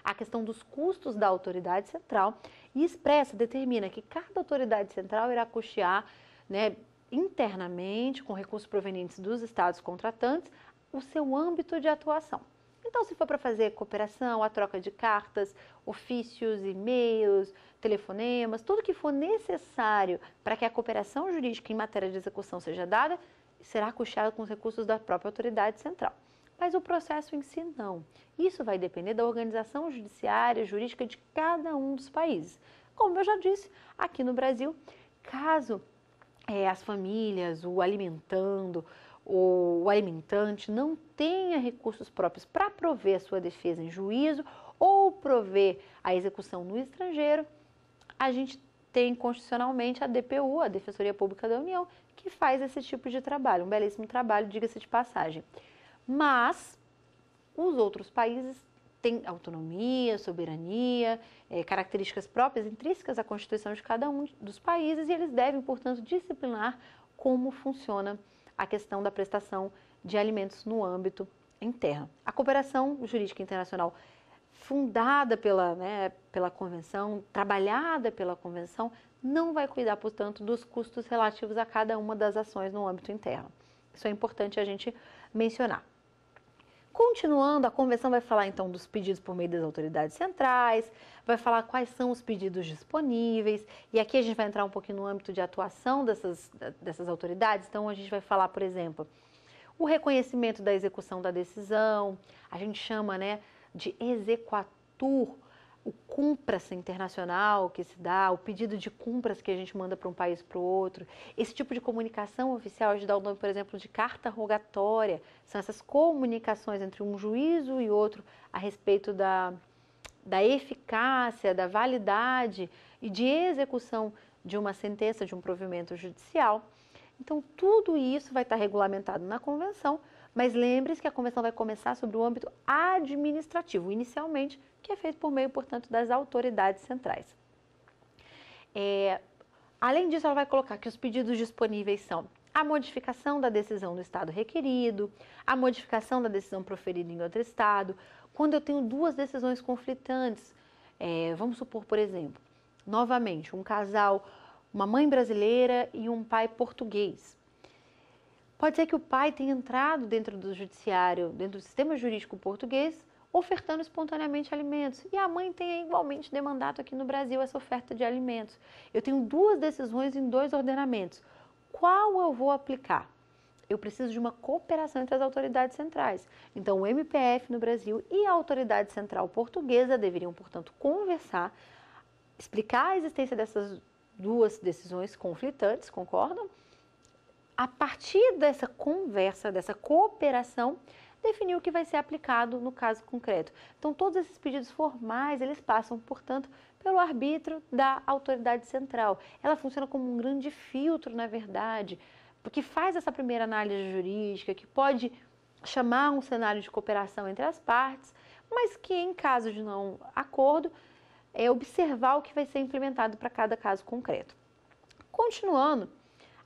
a questão dos custos da autoridade central e expressa, determina que cada autoridade central irá custear né, internamente, com recursos provenientes dos estados contratantes, o seu âmbito de atuação. Então, se for para fazer cooperação, a troca de cartas, ofícios, e-mails, telefonemas, tudo que for necessário para que a cooperação jurídica em matéria de execução seja dada, será custeado com os recursos da própria autoridade central. Mas o processo em si não. Isso vai depender da organização judiciária e jurídica de cada um dos países. Como eu já disse, aqui no Brasil, caso é, as famílias, o alimentando, o alimentante não tenha recursos próprios para prover a sua defesa em juízo ou prover a execução no estrangeiro, a gente tem constitucionalmente a DPU, a Defensoria Pública da União, que faz esse tipo de trabalho, um belíssimo trabalho, diga-se de passagem. Mas os outros países têm autonomia, soberania, é, características próprias, intrínsecas à Constituição de cada um dos países e eles devem, portanto, disciplinar como funciona a a questão da prestação de alimentos no âmbito interno. A cooperação jurídica internacional fundada pela, né, pela convenção, trabalhada pela convenção, não vai cuidar, portanto, dos custos relativos a cada uma das ações no âmbito interno. Isso é importante a gente mencionar. Continuando, a convenção vai falar então dos pedidos por meio das autoridades centrais, vai falar quais são os pedidos disponíveis, e aqui a gente vai entrar um pouquinho no âmbito de atuação dessas, dessas autoridades. Então, a gente vai falar, por exemplo, o reconhecimento da execução da decisão, a gente chama né, de exequatur o cúmplice internacional que se dá, o pedido de cumpras que a gente manda para um país para o outro, esse tipo de comunicação oficial, a gente dá o nome, por exemplo, de carta rogatória, são essas comunicações entre um juízo e outro a respeito da, da eficácia, da validade e de execução de uma sentença, de um provimento judicial. Então, tudo isso vai estar regulamentado na Convenção, mas lembre-se que a convenção vai começar sobre o âmbito administrativo, inicialmente, que é feito por meio, portanto, das autoridades centrais. É, além disso, ela vai colocar que os pedidos disponíveis são a modificação da decisão do estado requerido, a modificação da decisão proferida em outro estado, quando eu tenho duas decisões conflitantes, é, vamos supor, por exemplo, novamente, um casal, uma mãe brasileira e um pai português. Pode ser que o pai tenha entrado dentro do judiciário, dentro do sistema jurídico português, ofertando espontaneamente alimentos. E a mãe tenha igualmente demandado aqui no Brasil essa oferta de alimentos. Eu tenho duas decisões em dois ordenamentos. Qual eu vou aplicar? Eu preciso de uma cooperação entre as autoridades centrais. Então, o MPF no Brasil e a autoridade central portuguesa deveriam, portanto, conversar, explicar a existência dessas duas decisões conflitantes, concordam? a partir dessa conversa, dessa cooperação, definir o que vai ser aplicado no caso concreto. Então, todos esses pedidos formais, eles passam, portanto, pelo arbítrio da autoridade central. Ela funciona como um grande filtro, na verdade, porque faz essa primeira análise jurídica, que pode chamar um cenário de cooperação entre as partes, mas que, em caso de não acordo, é observar o que vai ser implementado para cada caso concreto. Continuando,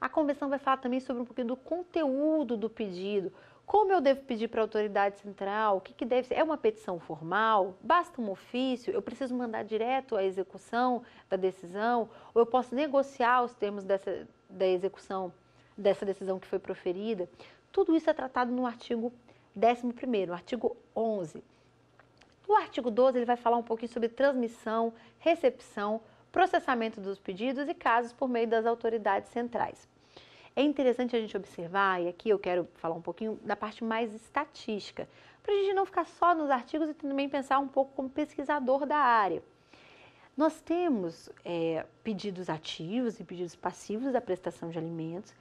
a convenção vai falar também sobre um pouquinho do conteúdo do pedido. Como eu devo pedir para a autoridade central? O que, que deve ser? É uma petição formal? Basta um ofício? Eu preciso mandar direto à execução da decisão? Ou eu posso negociar os termos dessa, da execução dessa decisão que foi proferida? Tudo isso é tratado no artigo 11, artigo 11. No artigo 12, ele vai falar um pouquinho sobre transmissão, recepção, processamento dos pedidos e casos por meio das autoridades centrais. É interessante a gente observar, e aqui eu quero falar um pouquinho da parte mais estatística, para a gente não ficar só nos artigos e também pensar um pouco como pesquisador da área. Nós temos é, pedidos ativos e pedidos passivos da prestação de alimentos.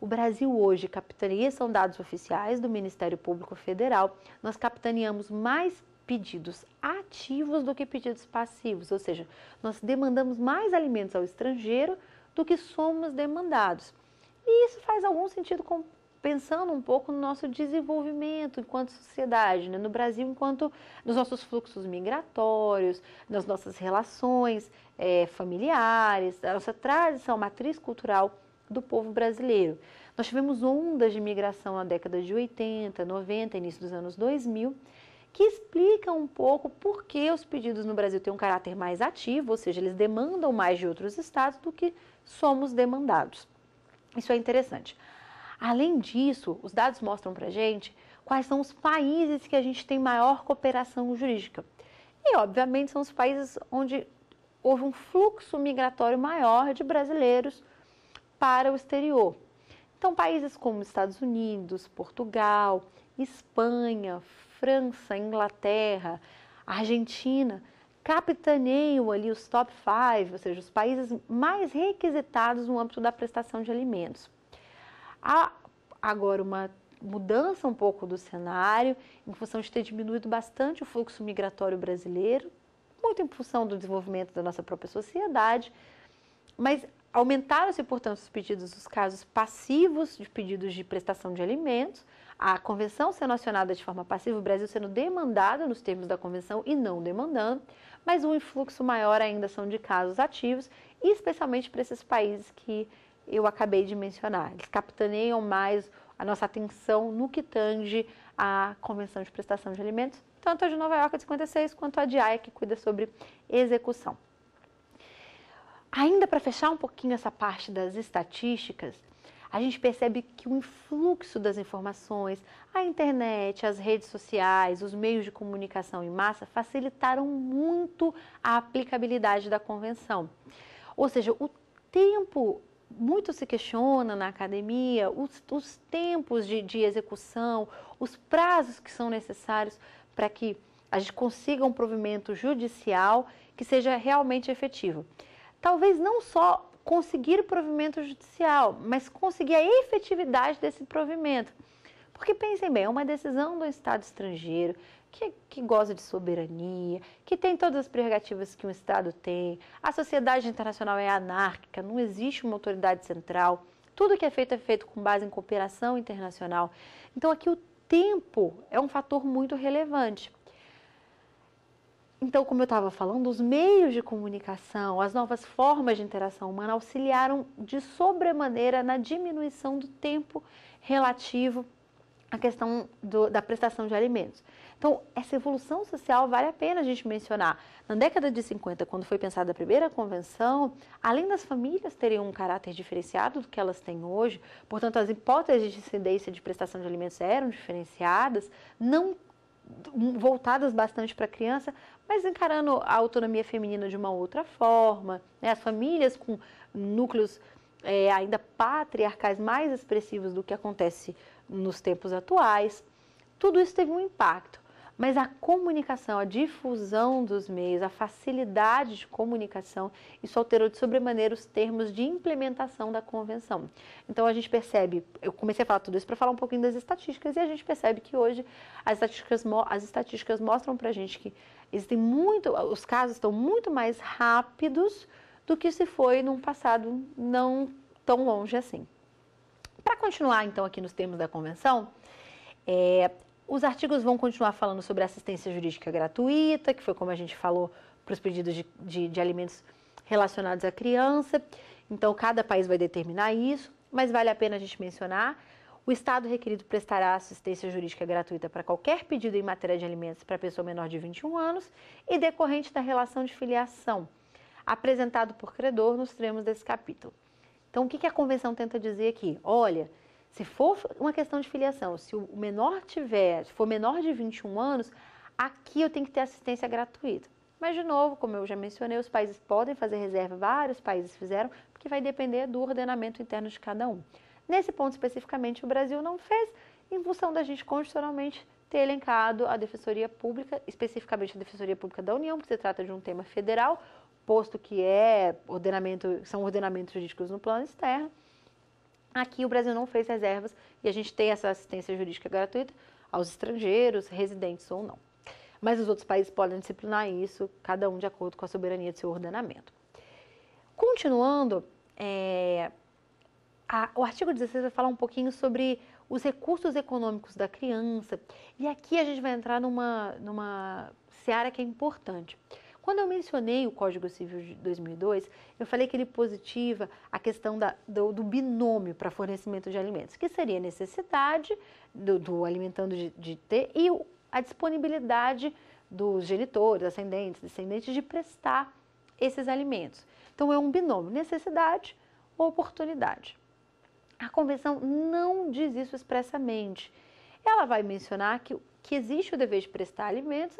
O Brasil hoje capitaneia, são dados oficiais do Ministério Público Federal, nós capitaneamos mais pedidos ativos do que pedidos passivos, ou seja, nós demandamos mais alimentos ao estrangeiro do que somos demandados. E isso faz algum sentido com, pensando um pouco no nosso desenvolvimento enquanto sociedade, né? no Brasil, enquanto nos nossos fluxos migratórios, nas nossas relações é, familiares, a nossa tradição, matriz cultural do povo brasileiro. Nós tivemos ondas de migração na década de 80, 90, início dos anos 2000, que explicam um pouco por que os pedidos no Brasil têm um caráter mais ativo, ou seja, eles demandam mais de outros estados do que somos demandados. Isso é interessante. Além disso, os dados mostram para gente quais são os países que a gente tem maior cooperação jurídica. E, obviamente, são os países onde houve um fluxo migratório maior de brasileiros para o exterior. Então, países como Estados Unidos, Portugal, Espanha, França, Inglaterra, Argentina capitaneiam ali os top 5, ou seja, os países mais requisitados no âmbito da prestação de alimentos. Há agora uma mudança um pouco do cenário, em função de ter diminuído bastante o fluxo migratório brasileiro, muito em função do desenvolvimento da nossa própria sociedade, mas aumentaram-se, portanto, os pedidos, os casos passivos de pedidos de prestação de alimentos, a convenção sendo acionada de forma passiva, o Brasil sendo demandado nos termos da convenção e não demandando, mas o influxo maior ainda são de casos ativos, e especialmente para esses países que eu acabei de mencionar. Eles capitaneiam mais a nossa atenção no que tange a Convenção de Prestação de Alimentos, tanto a de Nova York de 56 quanto a de AIA, que cuida sobre execução. Ainda para fechar um pouquinho essa parte das estatísticas, a gente percebe que o influxo das informações, a internet, as redes sociais, os meios de comunicação em massa facilitaram muito a aplicabilidade da convenção. Ou seja, o tempo muito se questiona na academia os, os tempos de, de execução, os prazos que são necessários para que a gente consiga um provimento judicial que seja realmente efetivo. Talvez não só conseguir o provimento judicial, mas conseguir a efetividade desse provimento. Porque pensem bem, é uma decisão do Estado estrangeiro que, que, goza de soberania, que tem todas as prerrogativas que um Estado tem, a sociedade internacional é anárquica, não existe uma autoridade central, tudo que é feito é feito com base em cooperação internacional. Então aqui o tempo é um fator muito relevante. Então, como eu estava falando, os meios de comunicação, as novas formas de interação humana auxiliaram de sobremaneira na diminuição do tempo relativo à questão do, da prestação de alimentos. Então, essa evolução social vale a pena a gente mencionar. Na década de 50, quando foi pensada a primeira convenção, além das famílias terem um caráter diferenciado do que elas têm hoje, portanto, as hipóteses de incidência de prestação de alimentos eram diferenciadas, não voltadas bastante para a criança, mas encarando a autonomia feminina de uma outra forma, né? as famílias com núcleos é, ainda patriarcais mais expressivos do que acontece nos tempos atuais. Tudo isso teve um impacto, mas a comunicação, a difusão dos meios, a facilidade de comunicação, isso alterou de sobremaneira os termos de implementação da convenção. Então a gente percebe, eu comecei a falar tudo isso para falar um pouquinho das estatísticas, e a gente percebe que hoje as estatísticas, as estatísticas mostram para a gente que Existem muito, os casos estão muito mais rápidos do que se foi num passado não tão longe assim. Para continuar então aqui nos termos da convenção, é, os artigos vão continuar falando sobre assistência jurídica gratuita, que foi como a gente falou para os pedidos de, de, de alimentos relacionados à criança. Então, cada país vai determinar isso, mas vale a pena a gente mencionar o Estado requerido prestará assistência jurídica gratuita para qualquer pedido em matéria de alimentos para pessoa menor de 21 anos e decorrente da relação de filiação, apresentado por credor nos termos desse capítulo. Então, o que a convenção tenta dizer aqui? Olha, se for uma questão de filiação, se o menor tiver, se for menor de 21 anos, aqui eu tenho que ter assistência gratuita. Mas, de novo, como eu já mencionei, os países podem fazer reserva, vários países fizeram, porque vai depender do ordenamento interno de cada um. Nesse ponto especificamente, o Brasil não fez, em função da gente constitucionalmente ter elencado a Defensoria Pública, especificamente a Defensoria Pública da União, porque se trata de um tema federal, posto que é ordenamento, são ordenamentos jurídicos no plano externo. Aqui o Brasil não fez reservas e a gente tem essa assistência jurídica gratuita aos estrangeiros, residentes ou não. Mas os outros países podem disciplinar isso, cada um de acordo com a soberania de seu ordenamento. Continuando, é, a, o artigo 16 vai falar um pouquinho sobre os recursos econômicos da criança. E aqui a gente vai entrar numa, numa seara que é importante. Quando eu mencionei o Código Civil de 2002, eu falei que ele positiva a questão da, do, do, binômio para fornecimento de alimentos, que seria a necessidade do, do alimentando de, de, ter e a disponibilidade dos genitores, ascendentes, descendentes, de prestar esses alimentos. Então é um binômio, necessidade, oportunidade. A convenção não diz isso expressamente. Ela vai mencionar que, que existe o dever de prestar alimentos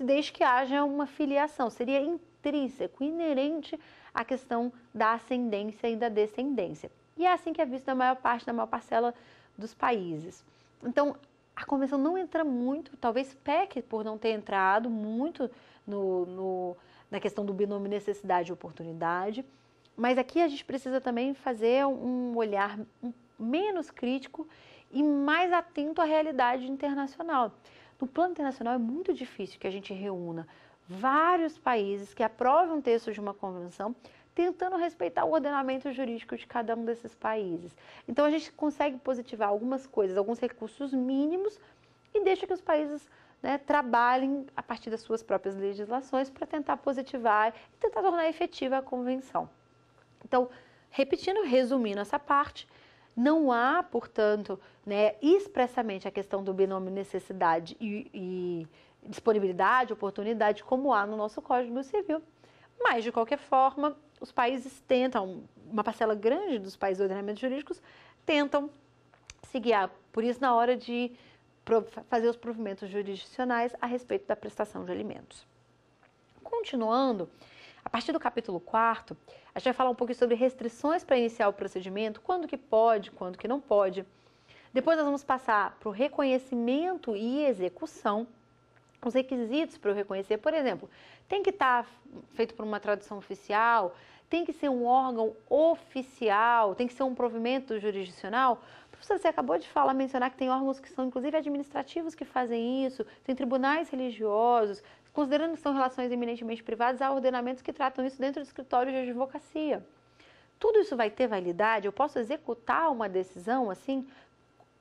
desde que haja uma filiação. Seria intrínseco, inerente à questão da ascendência e da descendência. E é assim que é visto na maior parte, na maior parcela dos países. Então, a convenção não entra muito, talvez peque por não ter entrado muito no, no, na questão do binômio necessidade e oportunidade. Mas aqui a gente precisa também fazer um olhar menos crítico e mais atento à realidade internacional. No plano internacional é muito difícil que a gente reúna vários países que aprovem um texto de uma convenção tentando respeitar o ordenamento jurídico de cada um desses países. Então a gente consegue positivar algumas coisas, alguns recursos mínimos e deixa que os países né, trabalhem a partir das suas próprias legislações para tentar positivar e tentar tornar efetiva a convenção. Então, repetindo, resumindo essa parte, não há, portanto, né, expressamente a questão do binômio necessidade e, e disponibilidade, oportunidade, como há no nosso Código Civil. Mas, de qualquer forma, os países tentam, uma parcela grande dos países do ordenamento jurídicos, tentam se guiar. Por isso, na hora de fazer os provimentos jurisdicionais a respeito da prestação de alimentos. Continuando, a partir do capítulo 4, a gente vai falar um pouquinho sobre restrições para iniciar o procedimento, quando que pode, quando que não pode. Depois nós vamos passar para o reconhecimento e execução, os requisitos para eu reconhecer, por exemplo, tem que estar tá feito por uma tradução oficial, tem que ser um órgão oficial, tem que ser um provimento jurisdicional. Professor, você acabou de falar, mencionar que tem órgãos que são inclusive administrativos que fazem isso, tem tribunais religiosos, considerando que são relações eminentemente privadas, há ordenamentos que tratam isso dentro do escritório de advocacia. Tudo isso vai ter validade? Eu posso executar uma decisão assim?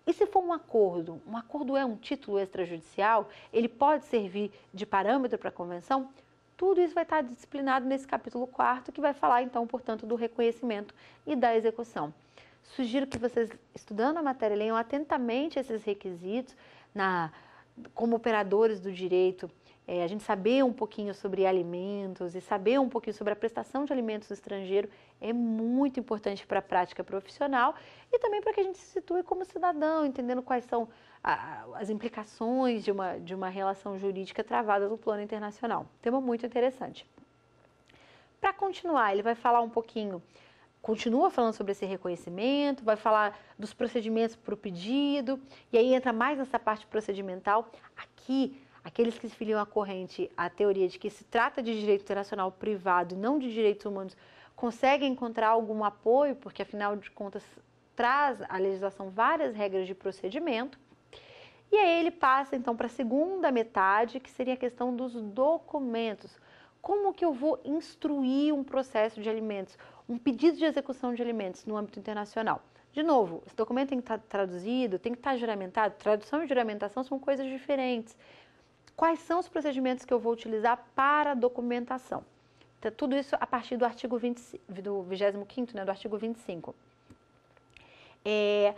E se for um acordo? Um acordo é um título extrajudicial? Ele pode servir de parâmetro para a convenção? Tudo isso vai estar disciplinado nesse capítulo 4, que vai falar, então, portanto, do reconhecimento e da execução. Sugiro que vocês, estudando a matéria, leiam atentamente esses requisitos na, como operadores do direito é, a gente saber um pouquinho sobre alimentos e saber um pouquinho sobre a prestação de alimentos estrangeiro é muito importante para a prática profissional e também para que a gente se situe como cidadão, entendendo quais são a, as implicações de uma, de uma relação jurídica travada no plano internacional. Tema muito interessante. Para continuar, ele vai falar um pouquinho continua falando sobre esse reconhecimento, vai falar dos procedimentos para o pedido, e aí entra mais nessa parte procedimental. Aqui Aqueles que se filiam à corrente, à teoria de que se trata de direito internacional privado e não de direitos humanos, conseguem encontrar algum apoio, porque afinal de contas traz a legislação várias regras de procedimento. E aí ele passa então para a segunda metade, que seria a questão dos documentos. Como que eu vou instruir um processo de alimentos, um pedido de execução de alimentos no âmbito internacional? De novo, esse documento tem que estar traduzido, tem que estar juramentado. Tradução e juramentação são coisas diferentes. Quais são os procedimentos que eu vou utilizar para documentação? Então, tudo isso a partir do artigo 20, do 25, né, do artigo 25. É,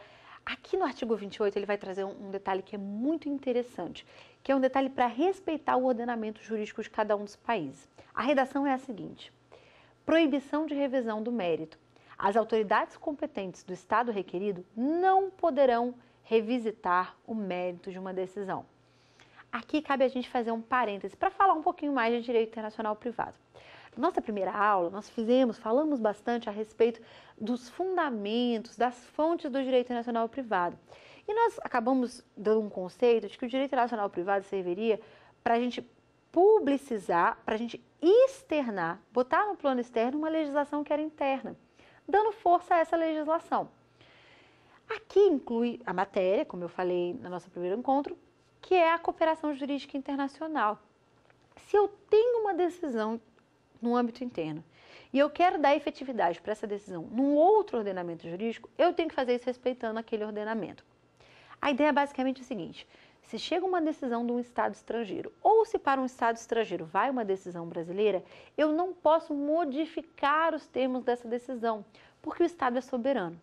aqui no artigo 28 ele vai trazer um, um detalhe que é muito interessante, que é um detalhe para respeitar o ordenamento jurídico de cada um dos países. A redação é a seguinte: proibição de revisão do mérito. As autoridades competentes do Estado requerido não poderão revisitar o mérito de uma decisão. Aqui cabe a gente fazer um parêntese para falar um pouquinho mais de direito internacional privado. Na nossa primeira aula, nós fizemos, falamos bastante a respeito dos fundamentos, das fontes do direito internacional privado. E nós acabamos dando um conceito de que o direito internacional privado serviria para a gente publicizar, para a gente externar, botar no plano externo uma legislação que era interna, dando força a essa legislação. Aqui inclui a matéria, como eu falei no nosso primeiro encontro, que é a cooperação jurídica internacional. Se eu tenho uma decisão no âmbito interno e eu quero dar efetividade para essa decisão num outro ordenamento jurídico, eu tenho que fazer isso respeitando aquele ordenamento. A ideia é basicamente a seguinte: se chega uma decisão de um Estado estrangeiro, ou se para um Estado estrangeiro vai uma decisão brasileira, eu não posso modificar os termos dessa decisão, porque o Estado é soberano.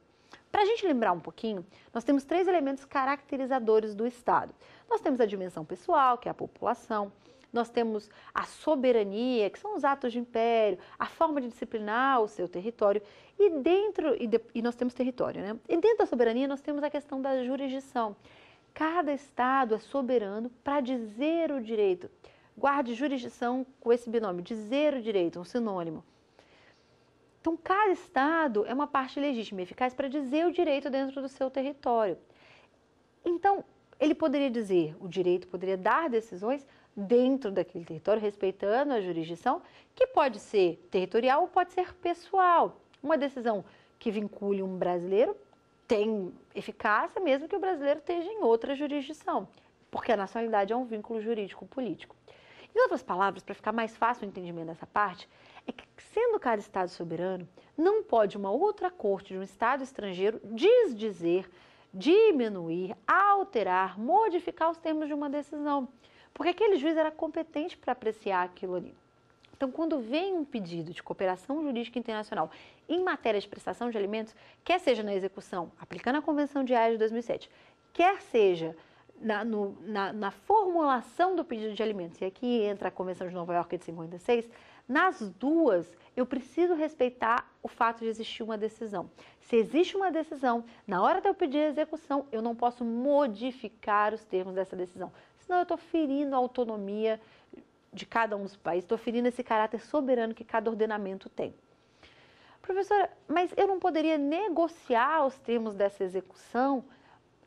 Para a gente lembrar um pouquinho, nós temos três elementos caracterizadores do Estado. Nós temos a dimensão pessoal, que é a população, nós temos a soberania, que são os atos de império, a forma de disciplinar o seu território, e dentro, e, de, e nós temos território, né? E dentro da soberania nós temos a questão da jurisdição. Cada estado é soberano para dizer o direito. Guarde jurisdição com esse binômio, dizer o direito, é um sinônimo. Então, cada estado é uma parte legítima e eficaz para dizer o direito dentro do seu território. Então, ele poderia dizer, o direito poderia dar decisões dentro daquele território, respeitando a jurisdição, que pode ser territorial ou pode ser pessoal. Uma decisão que vincule um brasileiro tem eficácia, mesmo que o brasileiro esteja em outra jurisdição, porque a nacionalidade é um vínculo jurídico-político. Em outras palavras, para ficar mais fácil o entendimento dessa parte, é que, sendo cada Estado soberano, não pode uma outra corte de um Estado estrangeiro desdizer diminuir, alterar, modificar os termos de uma decisão, porque aquele juiz era competente para apreciar aquilo ali. Então, quando vem um pedido de cooperação jurídica internacional em matéria de prestação de alimentos, quer seja na execução, aplicando a Convenção de Haia de 2007, quer seja na, no, na, na formulação do pedido de alimentos, e aqui entra a Convenção de Nova York de 56, nas duas, eu preciso respeitar o fato de existir uma decisão. Se existe uma decisão, na hora de eu pedir a execução, eu não posso modificar os termos dessa decisão. Senão eu estou ferindo a autonomia de cada um dos países, estou ferindo esse caráter soberano que cada ordenamento tem. Professora, mas eu não poderia negociar os termos dessa execução?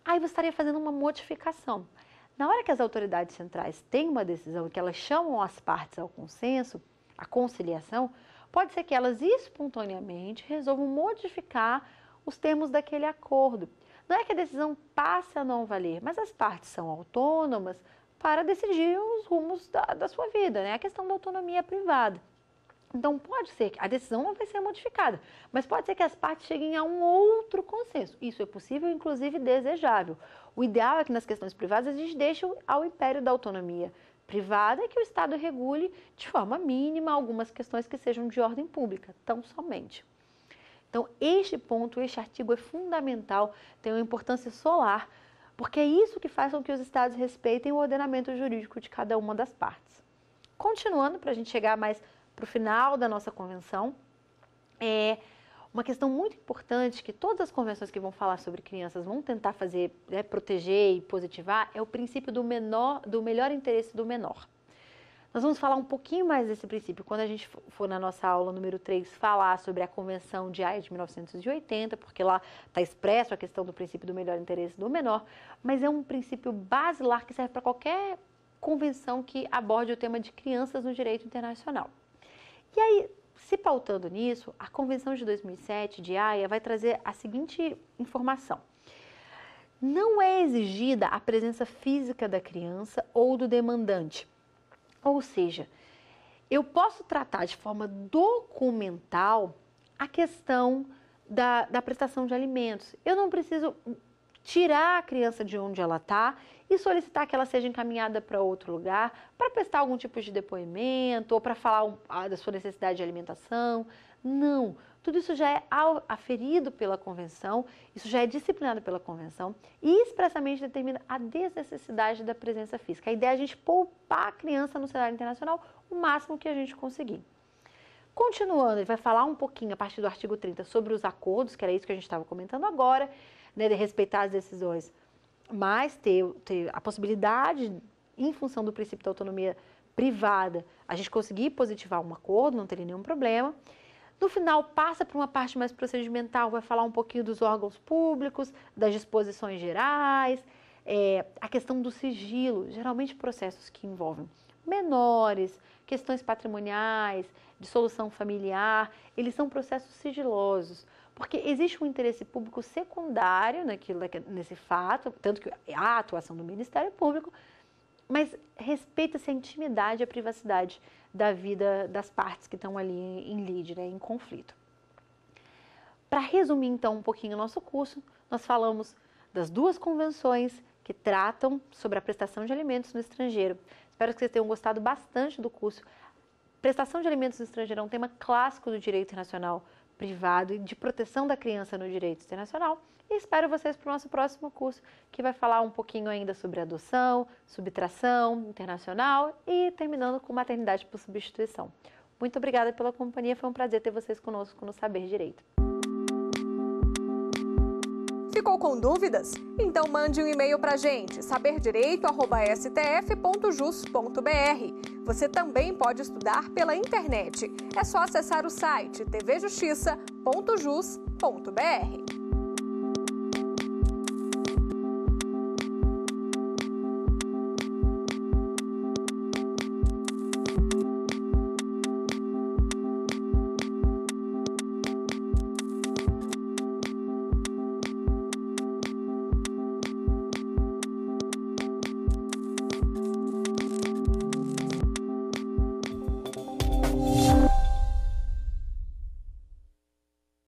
Aí você estaria fazendo uma modificação. Na hora que as autoridades centrais têm uma decisão e que elas chamam as partes ao consenso, a conciliação, pode ser que elas espontaneamente resolvam modificar os termos daquele acordo. Não é que a decisão passe a não valer, mas as partes são autônomas para decidir os rumos da, da sua vida, né? A questão da autonomia privada. Então, pode ser que a decisão não vai ser modificada, mas pode ser que as partes cheguem a um outro consenso. Isso é possível, inclusive desejável. O ideal é que nas questões privadas a gente deixe ao império da autonomia privada é que o Estado regule de forma mínima algumas questões que sejam de ordem pública, tão somente. Então, este ponto, este artigo é fundamental, tem uma importância solar, porque é isso que faz com que os Estados respeitem o ordenamento jurídico de cada uma das partes. Continuando, para a gente chegar mais para o final da nossa convenção, é, uma questão muito importante que todas as convenções que vão falar sobre crianças vão tentar fazer, né, proteger e positivar, é o princípio do menor, do melhor interesse do menor. Nós vamos falar um pouquinho mais desse princípio quando a gente for na nossa aula número 3 falar sobre a Convenção de Haia de 1980, porque lá está expresso a questão do princípio do melhor interesse do menor, mas é um princípio basilar que serve para qualquer convenção que aborde o tema de crianças no direito internacional. E aí, se pautando nisso, a Convenção de 2007 de Haia vai trazer a seguinte informação. Não é exigida a presença física da criança ou do demandante. Ou seja, eu posso tratar de forma documental a questão da, da prestação de alimentos. Eu não preciso tirar a criança de onde ela está e solicitar que ela seja encaminhada para outro lugar para prestar algum tipo de depoimento ou para falar ah, da sua necessidade de alimentação. Não, tudo isso já é aferido pela convenção, isso já é disciplinado pela convenção e expressamente determina a desnecessidade da presença física. A ideia é a gente poupar a criança no cenário internacional o máximo que a gente conseguir. Continuando, ele vai falar um pouquinho a partir do artigo 30 sobre os acordos, que era isso que a gente estava comentando agora, né, de respeitar as decisões, mas ter, ter a possibilidade, em função do princípio da autonomia privada, a gente conseguir positivar um acordo, não teria nenhum problema. No final, passa para uma parte mais procedimental, vai falar um pouquinho dos órgãos públicos, das disposições gerais, é, a questão do sigilo, geralmente processos que envolvem menores, questões patrimoniais, dissolução familiar, eles são processos sigilosos porque existe um interesse público secundário naquilo, nesse fato, tanto que há atuação do Ministério Público, mas respeita-se a intimidade e a privacidade da vida das partes que estão ali em lide, né, em conflito. Para resumir então um pouquinho o nosso curso, nós falamos das duas convenções que tratam sobre a prestação de alimentos no estrangeiro. Espero que vocês tenham gostado bastante do curso. Prestação de alimentos no estrangeiro é um tema clássico do direito internacional privado e de proteção da criança no direito internacional. E espero vocês para o nosso próximo curso, que vai falar um pouquinho ainda sobre adoção, subtração internacional e terminando com maternidade por substituição. Muito obrigada pela companhia, foi um prazer ter vocês conosco no Saber Direito. Ficou com dúvidas? Então mande um e-mail para a gente, saberdireito.stf.jus.br. Você também pode estudar pela internet. É só acessar o site tvjustiça.jus.br.